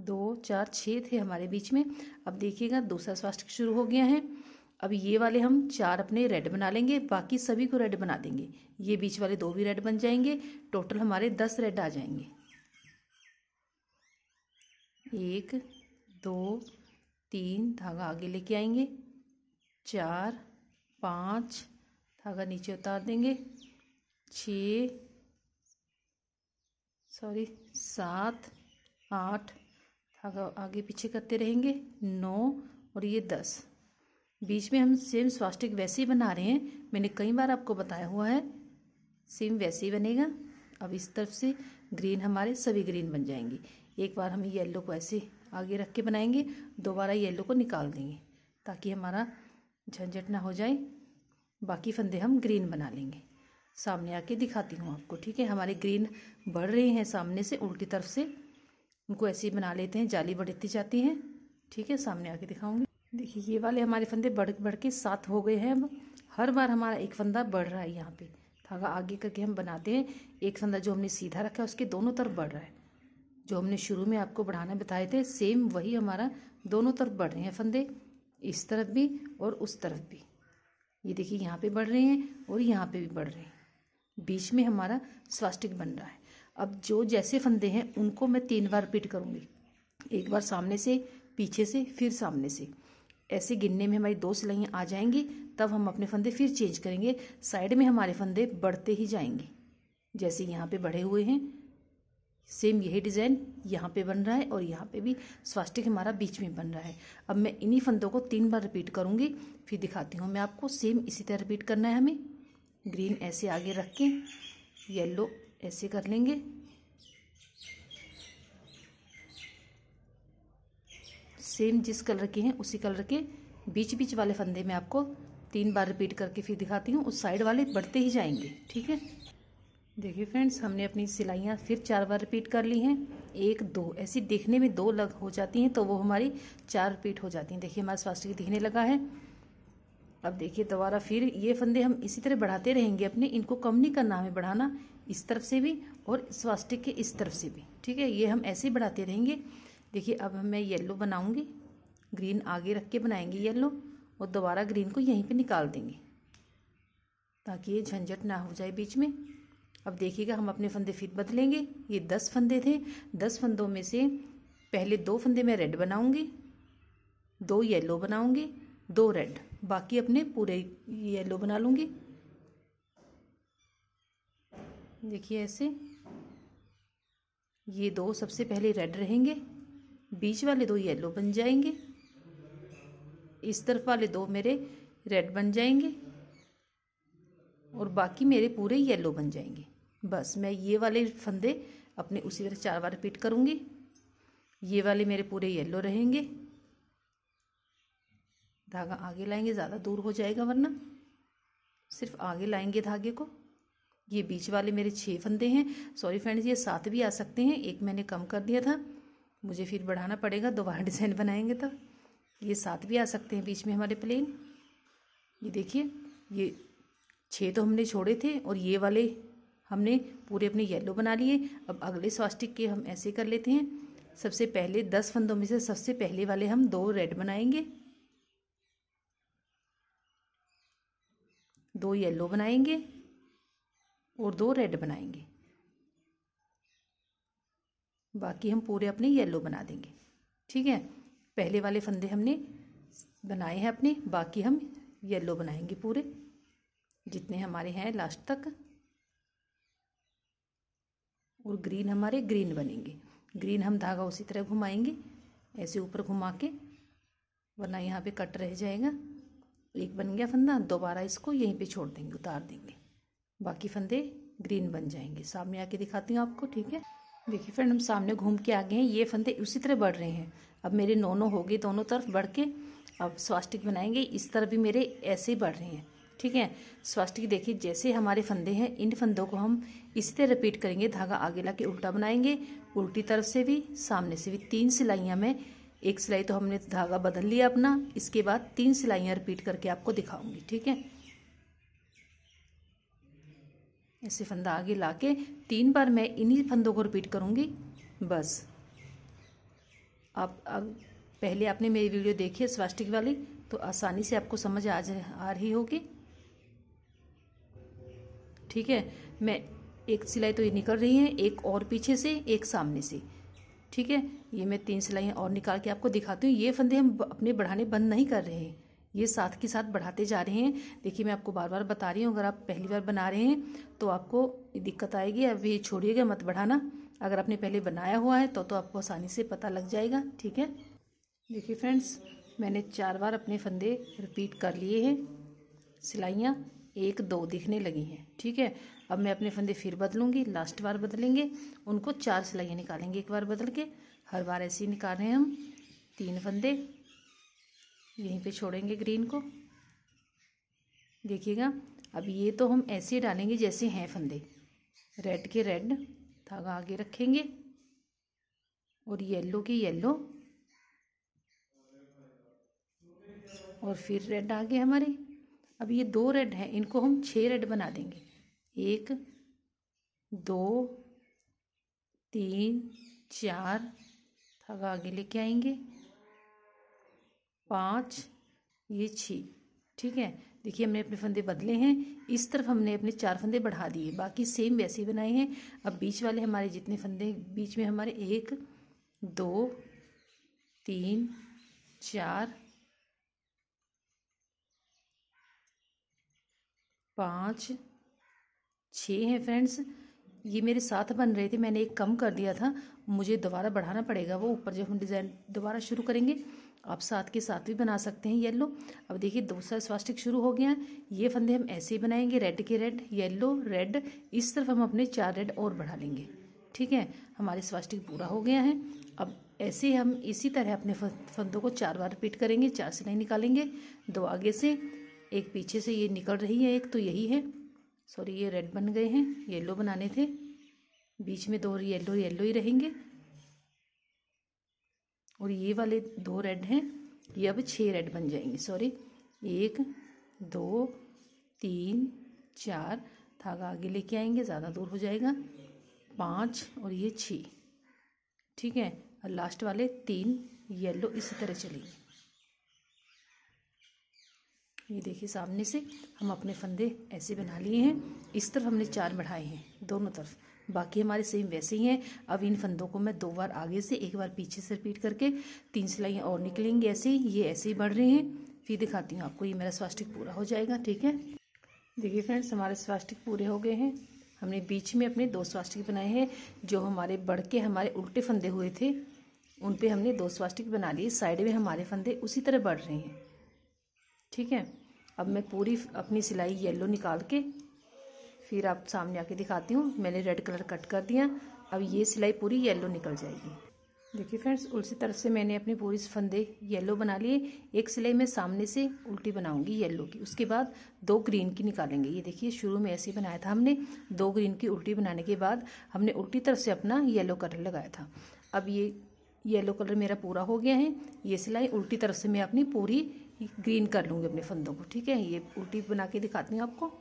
Speaker 1: दो चार छः थे हमारे बीच में अब देखिएगा दूसरा स्वास्थ्य शुरू हो गया है अब ये वाले हम चार अपने रेड बना लेंगे बाकी सभी को रेड बना देंगे ये बीच वाले दो भी रेड बन जाएंगे टोटल हमारे दस रेड आ जाएंगे एक दो तीन धागा आगे लेके आएंगे चार पाँच धागा नीचे उतार देंगे छ सॉरी सात आठ आगे पीछे करते रहेंगे नौ और ये दस बीच में हम सेम स्वास्टिक वैसे ही बना रहे हैं मैंने कई बार आपको बताया हुआ है सेम वैसे ही बनेगा अब इस तरफ से ग्रीन हमारे सभी ग्रीन बन जाएंगी एक बार हम येलो को ऐसे आगे रख के बनाएंगे दोबारा येलो को निकाल देंगे ताकि हमारा झंझट ना हो जाए बाकी फंदे हम ग्रीन बना लेंगे सामने आके दिखाती हूँ आपको ठीक है हमारे ग्रीन बढ़ रहे हैं सामने से उल्टी तरफ से उनको ऐसे ही बना लेते हैं जाली बढ़ती जाती है ठीक है सामने आके दिखाऊंगी देखिए ये वाले हमारे फंदे बढ़ बढ़ के सात हो गए हैं अब हर बार हमारा एक फंदा बढ़ रहा है यहाँ पे धागा आगे करके हम बनाते हैं एक फंदा जो हमने सीधा रखा है उसके दोनों तरफ बढ़ रहा है जो हमने शुरू में आपको बढ़ाना बताए थे सेम वही हमारा दोनों तरफ बढ़ रहे हैं फंदे इस तरफ भी और उस तरफ भी ये देखिए यहाँ पे बढ़ रहे हैं और यहाँ पे भी बढ़ रहे हैं बीच में हमारा स्वास्टिक बन रहा है अब जो जैसे फंदे हैं उनको मैं तीन बार रिपीट करूँगी एक बार सामने से पीछे से फिर सामने से ऐसे गिनने में हमारी दो सिलाइयाँ आ जाएंगी तब हम अपने फंदे फिर चेंज करेंगे साइड में हमारे फंदे बढ़ते ही जाएंगे जैसे यहाँ पे बढ़े हुए हैं सेम यही डिज़ाइन यहाँ पे बन रहा है और यहाँ पे भी स्वास्टिक हमारा बीच में बन रहा है अब मैं इन्हीं फंदों को तीन बार रिपीट करूँगी फिर दिखाती हूँ मैं आपको सेम इसी तरह रिपीट करना है हमें ग्रीन ऐसे आगे रख के येलो ऐसे कर लेंगे सेम जिस कलर के हैं उसी कलर के बीच बीच वाले फंदे में आपको तीन बार रिपीट करके फिर दिखाती हूँ उस साइड वाले बढ़ते ही जाएंगे ठीक है देखिए फ्रेंड्स हमने अपनी सिलाइयाँ फिर चार बार रिपीट कर ली हैं एक दो ऐसी देखने में दो लग हो जाती हैं तो वो हमारी चार रिपीट हो जाती हैं देखिए हमारे स्वास्थ्य दिखने लगा है अब देखिए दोबारा फिर ये फंदे हम इसी तरह बढ़ाते रहेंगे अपने इनको कम नहीं करना हमें बढ़ाना इस तरफ से भी और स्वास्टिक के इस तरफ से भी ठीक है ये हम ऐसे ही बढ़ाते रहेंगे देखिए अब मैं येलो बनाऊंगी ग्रीन आगे रख के बनाएंगे येलो और दोबारा ग्रीन को यहीं पे निकाल देंगे ताकि ये झंझट ना हो जाए बीच में अब देखिएगा हम अपने फंदे फिर बदलेंगे ये दस फंदे थे दस फंदों में से पहले दो फंदे मैं रेड बनाऊंगी दो येलो बनाऊंगी दो रेड बाकी अपने पूरे येलो बना लूँगी देखिए ऐसे ये दो सबसे पहले रेड रहेंगे बीच वाले दो येलो बन जाएंगे इस तरफ वाले दो मेरे रेड बन जाएंगे और बाकी मेरे पूरे येलो बन जाएंगे बस मैं ये वाले फंदे अपने उसी तरह चार बार रिपीट करूँगी ये वाले मेरे पूरे येलो रहेंगे धागा आगे लाएंगे ज़्यादा दूर हो जाएगा वरना सिर्फ आगे लाएंगे धागे को ये बीच वाले मेरे छः फंदे हैं सॉरी फ्रेंड्स ये सात भी आ सकते हैं एक मैंने कम कर दिया था मुझे फिर बढ़ाना पड़ेगा दोबारा डिज़ाइन बनाएंगे तब तो। ये सात भी आ सकते हैं बीच में हमारे प्लेन ये देखिए ये छः तो हमने छोड़े थे और ये वाले हमने पूरे अपने येलो बना लिए अब अगले स्वास्टिक के हम ऐसे कर लेते हैं सबसे पहले दस फंदों में से सबसे पहले वाले हम दो रेड बनाएंगे दो येलो बनाएंगे और दो रेड बनाएंगे बाकी हम पूरे अपने येलो बना देंगे ठीक है पहले वाले फंदे हमने बनाए हैं अपने बाकी हम येलो बनाएंगे पूरे जितने हमारे हैं लास्ट तक और ग्रीन हमारे ग्रीन बनेंगे ग्रीन हम धागा उसी तरह घुमाएंगे ऐसे ऊपर घुमा के वरना यहाँ पे कट रह जाएगा एक बन गया फंदा दोबारा इसको यहीं पे छोड़ देंगे उतार देंगे बाकी फंदे ग्रीन बन जाएंगे सामने आके दिखाती हूँ आपको ठीक है देखिए फ्रेंड हम सामने घूम के आ गए हैं ये फंदे उसी तरह बढ़ रहे हैं अब मेरे नोनो हो गए दोनों तरफ बढ़ के अब स्वास्टिक बनाएंगे इस तरफ भी मेरे ऐसे ही बढ़ रहे हैं ठीक है स्वास्टिक देखिए जैसे हमारे फंदे हैं इन फंदों को हम इसी तरह रिपीट करेंगे धागा आगे ला के उल्टा बनाएंगे उल्टी तरफ से भी सामने से भी तीन सिलाइयाँ में एक सिलाई तो हमने धागा बदल लिया अपना इसके बाद तीन सिलाइयाँ रिपीट करके आपको दिखाऊंगी ठीक है ऐसे फंदा आगे ला के तीन बार मैं इन्हीं फंदों को रिपीट करूँगी बस आप अब पहले आपने मेरी वीडियो देखी है स्वास्टिक वाली तो आसानी से आपको समझ आ जा आ रही होगी ठीक है मैं एक सिलाई तो ये निकल रही है एक और पीछे से एक सामने से ठीक है ये मैं तीन सिलाइयाँ और निकाल के आपको दिखाती हूँ ये फंदे हम अपने बढ़ाने बंद नहीं कर रहे हैं ये साथ के साथ बढ़ाते जा रहे हैं देखिए मैं आपको बार बार बता रही हूँ अगर आप पहली बार बना रहे हैं तो आपको दिक्कत आएगी अब ये छोड़िएगा मत बढ़ाना अगर आपने पहले बनाया हुआ है तो तो आपको आसानी से पता लग जाएगा ठीक है देखिए फ्रेंड्स मैंने चार बार अपने फंदे रिपीट कर लिए हैं सिलाइयाँ एक दो दिखने लगी हैं ठीक है अब मैं अपने फंदे फिर बदलूँगी लास्ट बार बदलेंगे उनको चार सिलाइयाँ निकालेंगे एक बार बदल के हर बार ऐसे ही निकाल रहे हैं हम तीन फंदे यहीं पे छोड़ेंगे ग्रीन को देखिएगा अब ये तो हम ऐसे ही डालेंगे जैसे हैं फंदे रेड के रेड धागा आगे रखेंगे और येलो के येलो और फिर रेड आ गए हमारे अब ये दो रेड हैं इनको हम छः रेड बना देंगे एक दो तीन चार धागा आगे लेके आएंगे पाँच ये छः ठीक है देखिए हमने अपने फंदे बदले हैं इस तरफ हमने अपने चार फंदे बढ़ा दिए बाकी सेम वैसे ही बनाए हैं अब बीच वाले हमारे जितने फंदे बीच में हमारे एक दो तीन चार पाँच छः हैं फ्रेंड्स ये मेरे साथ बन रहे थे मैंने एक कम कर दिया था मुझे दोबारा बढ़ाना पड़ेगा वो ऊपर जब हम डिज़ाइन दोबारा शुरू करेंगे आप साथ के साथ भी बना सकते हैं येलो अब देखिए दूसरा स्वास्टिक शुरू हो गया ये फंदे हम ऐसे ही बनाएंगे रेड के रेड येलो रेड इस तरफ हम अपने चार रेड और बढ़ा लेंगे ठीक है हमारे स्वास्टिक पूरा हो गया है अब ऐसे ही हम इसी तरह अपने फंदों को चार बार रिपीट करेंगे चार से नहीं निकालेंगे दो आगे से एक पीछे से ये निकल रही है एक तो यही है सॉरी ये रेड बन गए हैं येलो बनाने थे बीच में दो येलो येलो ही रहेंगे और ये वाले दो रेड हैं ये अब छः रेड बन जाएंगे सॉरी एक दो तीन चार धागा आगे लेके आएंगे ज़्यादा दूर हो जाएगा पाँच और ये छ ठीक है और लास्ट वाले तीन येलो इसी तरह चलेंगे ये देखिए सामने से हम अपने फंदे ऐसे बना लिए हैं इस तरफ हमने चार बढ़ाए हैं दोनों तरफ बाकी हमारे सेम वैसे ही हैं अब इन फंदों को मैं दो बार आगे से एक बार पीछे से रिपीट करके तीन सिलाइयाँ और निकलेंगी ऐसे ही ये ऐसे ही बढ़ रही हैं फिर दिखाती हूँ आपको ये मेरा स्वास्टिक पूरा हो जाएगा ठीक है देखिए फ्रेंड्स हमारे स्वास्टिक पूरे हो गए हैं हमने बीच में अपने दो स्वास्टिक बनाए हैं जो हमारे बढ़ के हमारे उल्टे फंदे हुए थे उन पर हमने दो स्वास्टिक बना लिए साइड में हमारे फंदे उसी तरह बढ़ रहे हैं ठीक है अब मैं पूरी अपनी सिलाई येलो निकाल के फिर आप सामने आके दिखाती हूँ मैंने रेड कलर कट कर दिया अब ये सिलाई पूरी येलो निकल जाएगी देखिए फ्रेंड्स उसी तरफ से मैंने अपने पूरी फंदे येलो बना लिए एक सिलाई मैं सामने से उल्टी बनाऊंगी येलो की उसके बाद दो ग्रीन की निकालेंगे ये देखिए शुरू में ऐसे बनाया था हमने दो ग्रीन की उल्टी बनाने के बाद हमने उल्टी तरफ से अपना येलो कलर लगाया था अब ये येलो कलर मेरा पूरा हो गया है ये सिलाई उल्टी तरफ से मैं अपनी पूरी ग्रीन कर लूँगी अपने फंदों को ठीक है ये उल्टी बना के दिखाती हूँ आपको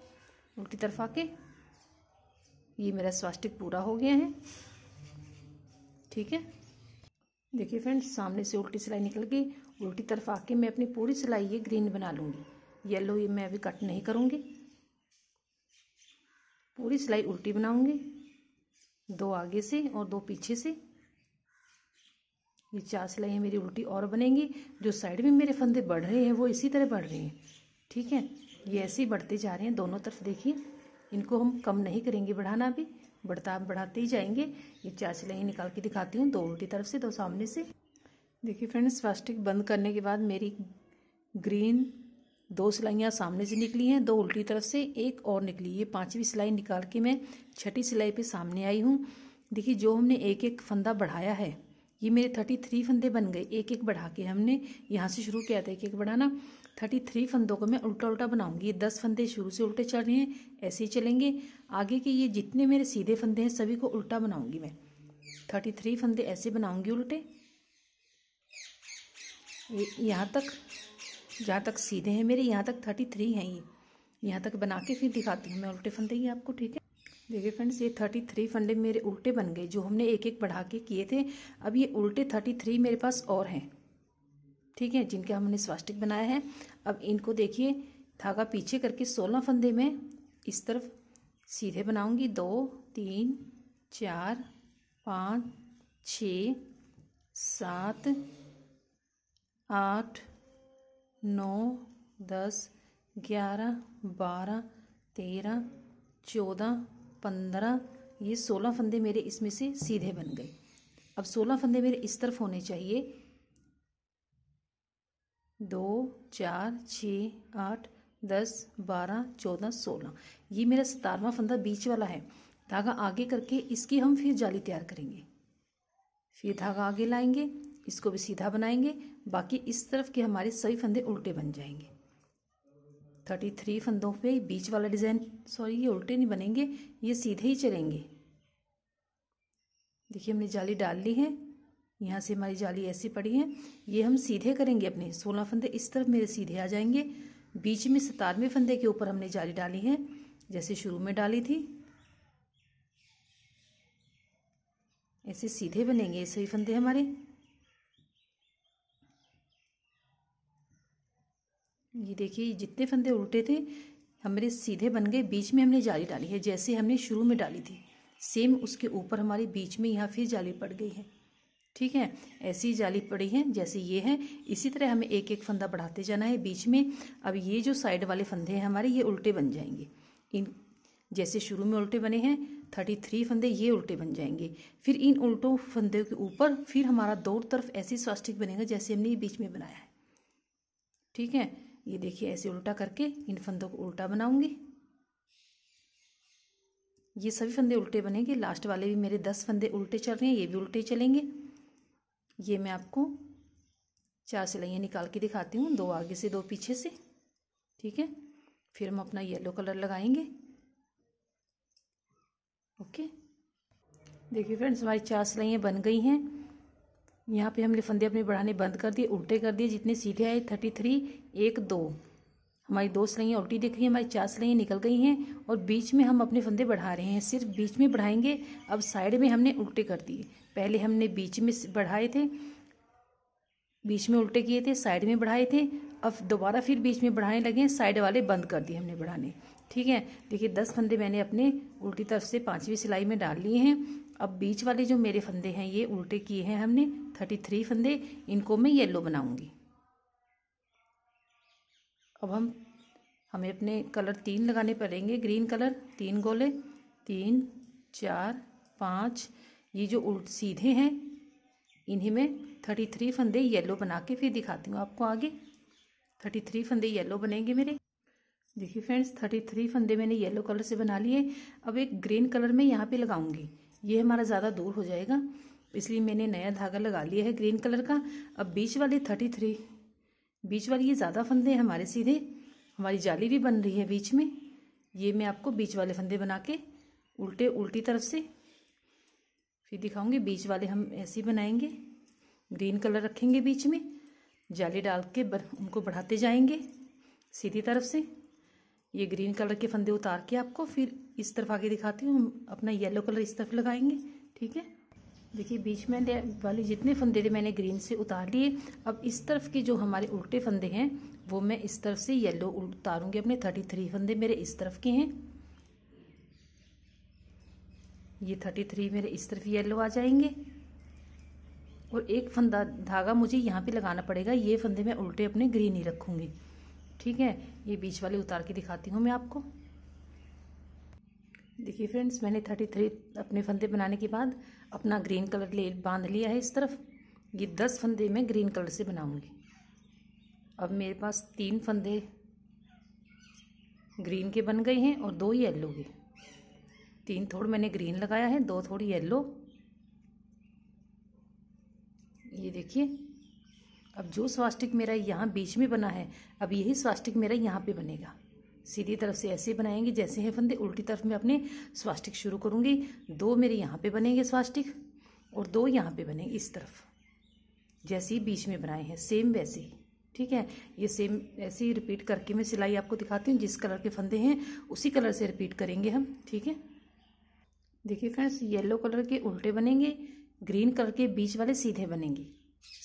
Speaker 1: उल्टी तरफ आके ये मेरा स्वास्टिक पूरा हो गया है ठीक है देखिए फ्रेंड्स सामने से उल्टी सिलाई निकल गई उल्टी तरफ आके मैं अपनी पूरी सिलाई ये ग्रीन बना लूँगी येलो ये मैं अभी कट नहीं करूँगी पूरी सिलाई उल्टी बनाऊँगी दो आगे से और दो पीछे से ये चार सिलाइयाँ मेरी उल्टी और बनेंगी जो साइड में मेरे फंदे बढ़ रहे हैं वो इसी तरह बढ़ रहे हैं ठीक है ये ऐसे ही बढ़ते जा रहे हैं दोनों तरफ देखिए इनको हम कम नहीं करेंगे बढ़ाना भी बढ़ता बढ़ाते ही जाएंगे ये चार सिलाई निकाल के दिखाती हूँ दो उल्टी तरफ से दो सामने से देखिए फ्रेंड्स प्लास्टिक बंद करने के बाद मेरी ग्रीन दो सिलाइयाँ सामने से निकली हैं दो उल्टी तरफ से एक और निकली ये पांचवी सिलाई निकाल के मैं छठी सिलाई पे सामने आई हूँ देखिए जो हमने एक एक फंदा बढ़ाया है ये मेरे थर्टी थ्री फंदे बन गए एक एक बढ़ा के हमने यहाँ से शुरू किया था एक एक बढ़ाना थर्टी थ्री फंदों को मैं उल्टा उल्टा बनाऊंगी ये दस फंदे शुरू से उल्टे चल रहे हैं ऐसे ही चलेंगे आगे के ये जितने मेरे सीधे फंदे हैं सभी को उल्टा बनाऊंगी मैं थर्टी थ्री फंदे ऐसे बनाऊंगी उल्टे यहाँ तक जहाँ तक सीधे हैं मेरे यहाँ तक थर्टी थ्री हैं ये यहाँ तक बना के फिर दिखाती हूँ मैं उल्टे फंदे ये आपको ठीक है देखिए फ्रेंड्स ये थर्टी थ्री फंदे मेरे उल्टे बन गए जो हमने एक एक बढ़ा के किए थे अब ये उल्टे थर्टी थ्री मेरे पास और हैं ठीक है जिनके हमने स्वास्टिक बनाया है अब इनको देखिए धागा पीछे करके सोलह फंदे में इस तरफ सीधे बनाऊंगी दो तीन चार पाँच छ सात आठ नौ दस ग्यारह बारह तेरह चौदह पंद्रह ये सोलह फंदे मेरे इसमें से सीधे बन गए अब सोलह फंदे मेरे इस तरफ होने चाहिए दो चार छः आठ दस बारह चौदह सोलह ये मेरा सतारवा फंदा बीच वाला है धागा आगे करके इसकी हम फिर जाली तैयार करेंगे फिर धागा आगे लाएंगे इसको भी सीधा बनाएंगे बाकी इस तरफ के हमारे सभी फंदे उल्टे बन जाएंगे थर्टी थ्री फंदों पे बीच वाला डिज़ाइन सॉरी ये उल्टे नहीं बनेंगे ये सीधे ही चलेंगे देखिए हमने जाली डाल ली है यहाँ से हमारी जाली ऐसी पड़ी है ये हम सीधे करेंगे अपने सोलह फंदे इस तरफ मेरे सीधे आ जाएंगे बीच में सतारवें फंदे के ऊपर हमने जाली डाली है जैसे शुरू में डाली थी ऐसे सीधे बनेंगे ही फंदे हमारे ये देखिए जितने फंदे उल्टे थे हमारे सीधे बन गए बीच में हमने जाली डाली है जैसे हमने शुरू में डाली थी सेम उसके ऊपर हमारे बीच में यहाँ फिर जाली पड़ गई है ठीक है ऐसी जाली पड़ी है जैसे ये है इसी तरह हमें एक एक फंदा बढ़ाते जाना है बीच में अब ये जो साइड वाले फंदे हैं हमारे ये उल्टे बन जाएंगे इन जैसे शुरू में उल्टे बने हैं थर्टी थ्री फंदे ये उल्टे बन जाएंगे फिर इन उल्टों फंदे के ऊपर फिर हमारा दो तरफ ऐसी स्वास्टिक बनेगा जैसे हमने ये बीच में बनाया है ठीक है ये देखिए ऐसे उल्टा करके इन फंदों को उल्टा बनाऊंगी ये सभी फंदे उल्टे बनेंगे लास्ट वाले भी मेरे दस फंदे उल्टे चल रहे हैं ये भी उल्टे चलेंगे ये मैं आपको चार सिलाइयाँ निकाल के दिखाती हूँ दो आगे से दो पीछे से ठीक है फिर हम अपना येलो कलर लगाएंगे ओके देखिए फ्रेंड्स हमारी चार सिलाइयाँ बन गई हैं यहाँ पे हमने फंदे अपने बढ़ाने बंद कर दिए उल्टे कर दिए जितने सीधे आए थर्टी थ्री एक दो हमारी दोस्त रही हैं उल्टी दिख रही है हमारी चास रही निकल गई हैं और बीच में हम अपने फंदे बढ़ा रहे हैं सिर्फ बीच में बढ़ाएंगे अब साइड में हमने उल्टे कर दिए पहले हमने बीच में बढ़ाए थे बीच में उल्टे किए थे साइड में बढ़ाए थे अब दोबारा फिर बीच में बढ़ाने लगे साइड वाले बंद कर दिए हमने बढ़ाने ठीक है देखिए दस फंदे मैंने अपने उल्टी तरफ से पाँचवीं सिलाई में डाल लिए हैं अब बीच वाले जो मेरे फंदे हैं ये उल्टे किए हैं हमने थर्टी थ्री फंदे इनको मैं येलो बनाऊंगी अब हम हमें अपने कलर तीन लगाने पड़ेंगे ग्रीन कलर तीन गोले तीन चार पाँच ये जो उल्ट सीधे हैं इन्हीं में थर्टी थ्री फंदे येलो बना के फिर दिखाती हूँ आपको आगे थर्टी थ्री फंदे येलो बनेंगे मेरे देखिए फ्रेंड्स थर्टी थ्री फंदे मैंने येलो कलर से बना लिए अब एक ग्रीन कलर में यहाँ पे लगाऊंगी ये हमारा ज़्यादा दूर हो जाएगा इसलिए मैंने नया धागा लगा लिया है ग्रीन कलर का अब बीच वाले थर्टी थ्री बीच वाली ये ज़्यादा फंदे हैं हमारे सीधे हमारी जाली भी बन रही है बीच में ये मैं आपको बीच वाले फंदे बना के उल्टे उल्टी तरफ से फिर दिखाऊंगी बीच वाले हम ऐसे ही बनाएंगे ग्रीन कलर रखेंगे बीच में जाली डाल के बर, उनको बढ़ाते जाएंगे सीधी तरफ से ये ग्रीन कलर के फंदे उतार के आपको फिर इस तरफ आगे दिखाती हूँ हम अपना येलो कलर इस तरफ लगाएंगे ठीक है देखिए बीच में वाले जितने फंदे थे मैंने ग्रीन से उतार लिए अब इस तरफ के जो हमारे उल्टे फंदे हैं वो मैं इस तरफ से येलो उतारूंगी अपने थर्टी थ्री फंदे मेरे इस तरफ के हैं ये थर्टी थ्री मेरे इस तरफ येलो आ जाएंगे और एक फंदा धागा मुझे यहाँ पे लगाना पड़ेगा ये फंदे मैं उल्टे अपने ग्रीन ही रखूँगी ठीक है ये बीच वाले उतार के दिखाती हूँ मैं आपको देखिए फ्रेंड्स मैंने थर्टी थ्री अपने फंदे बनाने के बाद अपना ग्रीन कलर ले बांध लिया है इस तरफ ये दस फंदे मैं ग्रीन कलर से बनाऊंगी अब मेरे पास तीन फंदे ग्रीन के बन गए हैं और दो येल्लो के तीन थोड़े मैंने ग्रीन लगाया है दो थोड़ी येल्लो ये देखिए अब जो स्वास्टिक मेरा यहाँ बीच में बना है अब यही स्वास्टिक मेरा यहाँ पे बनेगा सीधी तरफ से ऐसे बनाएंगे जैसे हैं फंदे उल्टी तरफ में अपने स्वास्टिक शुरू करूँगी दो मेरे यहाँ पे बनेंगे स्वास्टिक और दो यहाँ पे बनेंगे इस तरफ जैसे ही बीच में बनाए हैं सेम वैसे ही ठीक है ये सेम ऐसे ही रिपीट करके मैं सिलाई आपको दिखाती हूँ जिस कलर के फंदे हैं उसी कलर से रिपीट करेंगे हम ठीक है देखिए फ्रेंड्स येलो कलर के उल्टे बनेंगे ग्रीन कलर के बीच वाले सीधे बनेंगे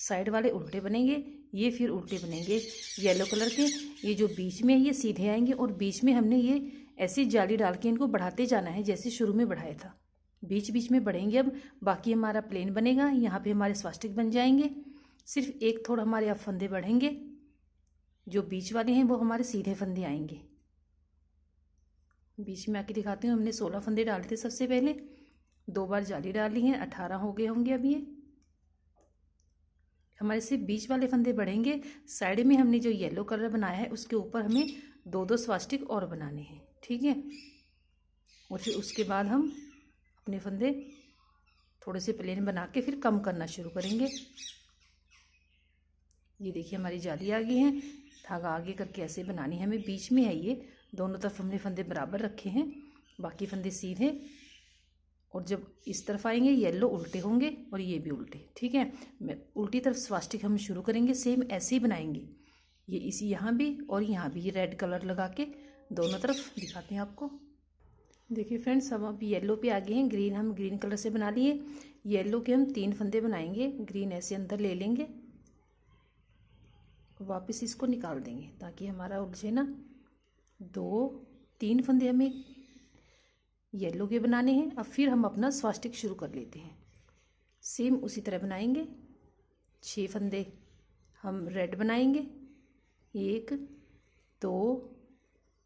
Speaker 1: साइड वाले उल्टे बनेंगे ये फिर उल्टे बनेंगे येलो कलर के ये जो बीच में है ये सीधे आएंगे और बीच में हमने ये ऐसी जाली डाल के इनको बढ़ाते जाना है जैसे शुरू में बढ़ाया था बीच बीच में बढ़ेंगे अब बाकी हमारा प्लेन बनेगा यहाँ पे हमारे स्वास्टिक बन जाएंगे सिर्फ एक थोड़ा हमारे यहाँ फंदे बढ़ेंगे जो बीच वाले हैं वो हमारे सीधे फंदे आएंगे बीच में आके दिखाती हूँ हमने सोलह फंदे डाले थे सबसे पहले दो बार जाली डाली है अठारह हो गए होंगे अब ये हमारे से बीच वाले फंदे बढ़ेंगे साइड में हमने जो येलो कलर बनाया है उसके ऊपर हमें दो दो स्वास्टिक और बनाने हैं ठीक है और फिर उसके बाद हम अपने फंदे थोड़े से प्लेन बना के फिर कम करना शुरू करेंगे ये देखिए हमारी जाली आ गई है धागा आगे करके ऐसे बनानी है हमें बीच में है ये दोनों तरफ हमने फंदे बराबर रखे हैं बाकी फंदे सीधे और जब इस तरफ आएंगे येलो उल्टे होंगे और ये भी उल्टे ठीक है उल्टी तरफ स्वास्टिक हम शुरू करेंगे सेम ऐसे ही बनाएंगे ये इसी यहाँ भी और यहाँ भी रेड कलर लगा के दोनों तरफ दिखाते हैं आपको देखिए फ्रेंड्स हम अब येलो पे आ गए हैं ग्रीन हम ग्रीन कलर से बना लिए येलो के हम तीन फंदे बनाएंगे ग्रीन ऐसे अंदर ले लेंगे वापस इसको निकाल देंगे ताकि हमारा उलझे ना दो तीन फंदे हमें येलो के बनाने हैं अब फिर हम अपना स्वास्टिक शुरू कर लेते हैं सेम उसी तरह बनाएंगे छः फंदे हम रेड बनाएंगे एक दो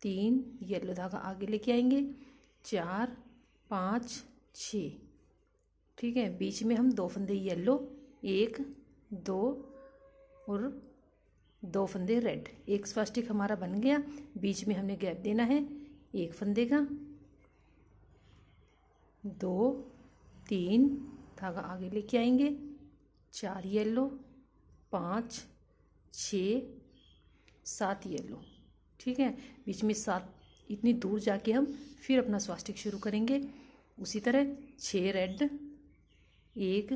Speaker 1: तीन येलो धागा आगे लेके आएंगे चार पाँच छ ठीक है बीच में हम दो फंदे येलो एक दो और दो फंदे रेड एक स्वास्टिक हमारा बन गया बीच में हमने गैप देना है एक फंदे का दो तीन धागा आगे लेके आएंगे चार येलो पाँच छ सात येलो ठीक है बीच में सात इतनी दूर जाके हम फिर अपना स्वास्टिक शुरू करेंगे उसी तरह छः रेड एक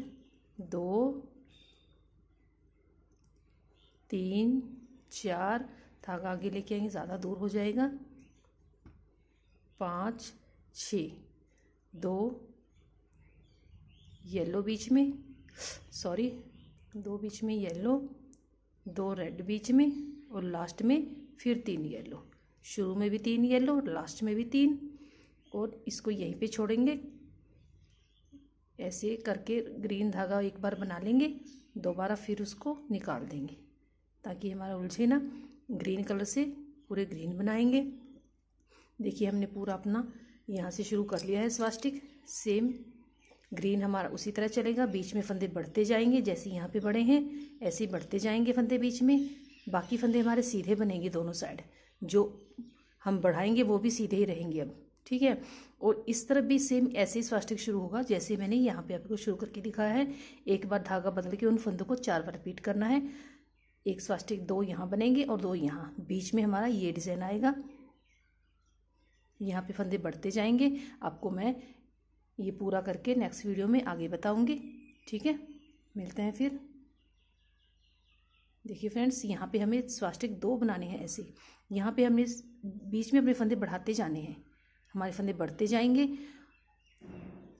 Speaker 1: दो तीन चार धागा आगे लेके आएंगे ज़्यादा दूर हो जाएगा पाँच छः दो येलो बीच में सॉरी दो बीच में येलो दो रेड बीच में और लास्ट में फिर तीन येलो शुरू में भी तीन येलो और लास्ट में भी तीन और इसको यहीं पे छोड़ेंगे ऐसे करके ग्रीन धागा एक बार बना लेंगे दोबारा फिर उसको निकाल देंगे ताकि हमारा उलझे ना ग्रीन कलर से पूरे ग्रीन बनाएंगे देखिए हमने पूरा अपना यहाँ से शुरू कर लिया है स्वास्टिक सेम ग्रीन हमारा उसी तरह चलेगा बीच में फंदे बढ़ते जाएंगे जैसे यहाँ पे बढ़े हैं ऐसे बढ़ते जाएंगे फंदे बीच में बाकी फंदे हमारे सीधे बनेंगे दोनों साइड जो हम बढ़ाएंगे वो भी सीधे ही रहेंगे अब ठीक है और इस तरफ भी सेम ऐसे ही स्वास्टिक शुरू होगा जैसे मैंने यहाँ पे आपको शुरू करके दिखाया है एक बार धागा बदल के उन फंदों को चार बार रिपीट करना है एक स्वास्टिक दो यहाँ बनेंगे और दो यहाँ बीच में हमारा ये डिज़ाइन आएगा यहाँ पे फंदे बढ़ते जाएंगे आपको मैं ये पूरा करके नेक्स्ट वीडियो में आगे बताऊँगी ठीक है मिलते हैं फिर देखिए फ्रेंड्स यहाँ पे हमें स्वास्टिक दो बनाने हैं ऐसे यहाँ पे हमने बीच में अपने फंदे बढ़ाते जाने हैं हमारे फंदे बढ़ते जाएंगे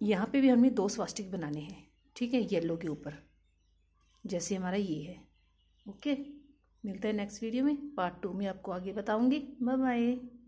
Speaker 1: यहाँ पे भी हमने दो स्वास्टिक बनाने हैं ठीक है येलो के ऊपर जैसे हमारा ये है ओके मिलता है नेक्स्ट वीडियो में पार्ट टू में आपको आगे बताऊँगी बाय बाय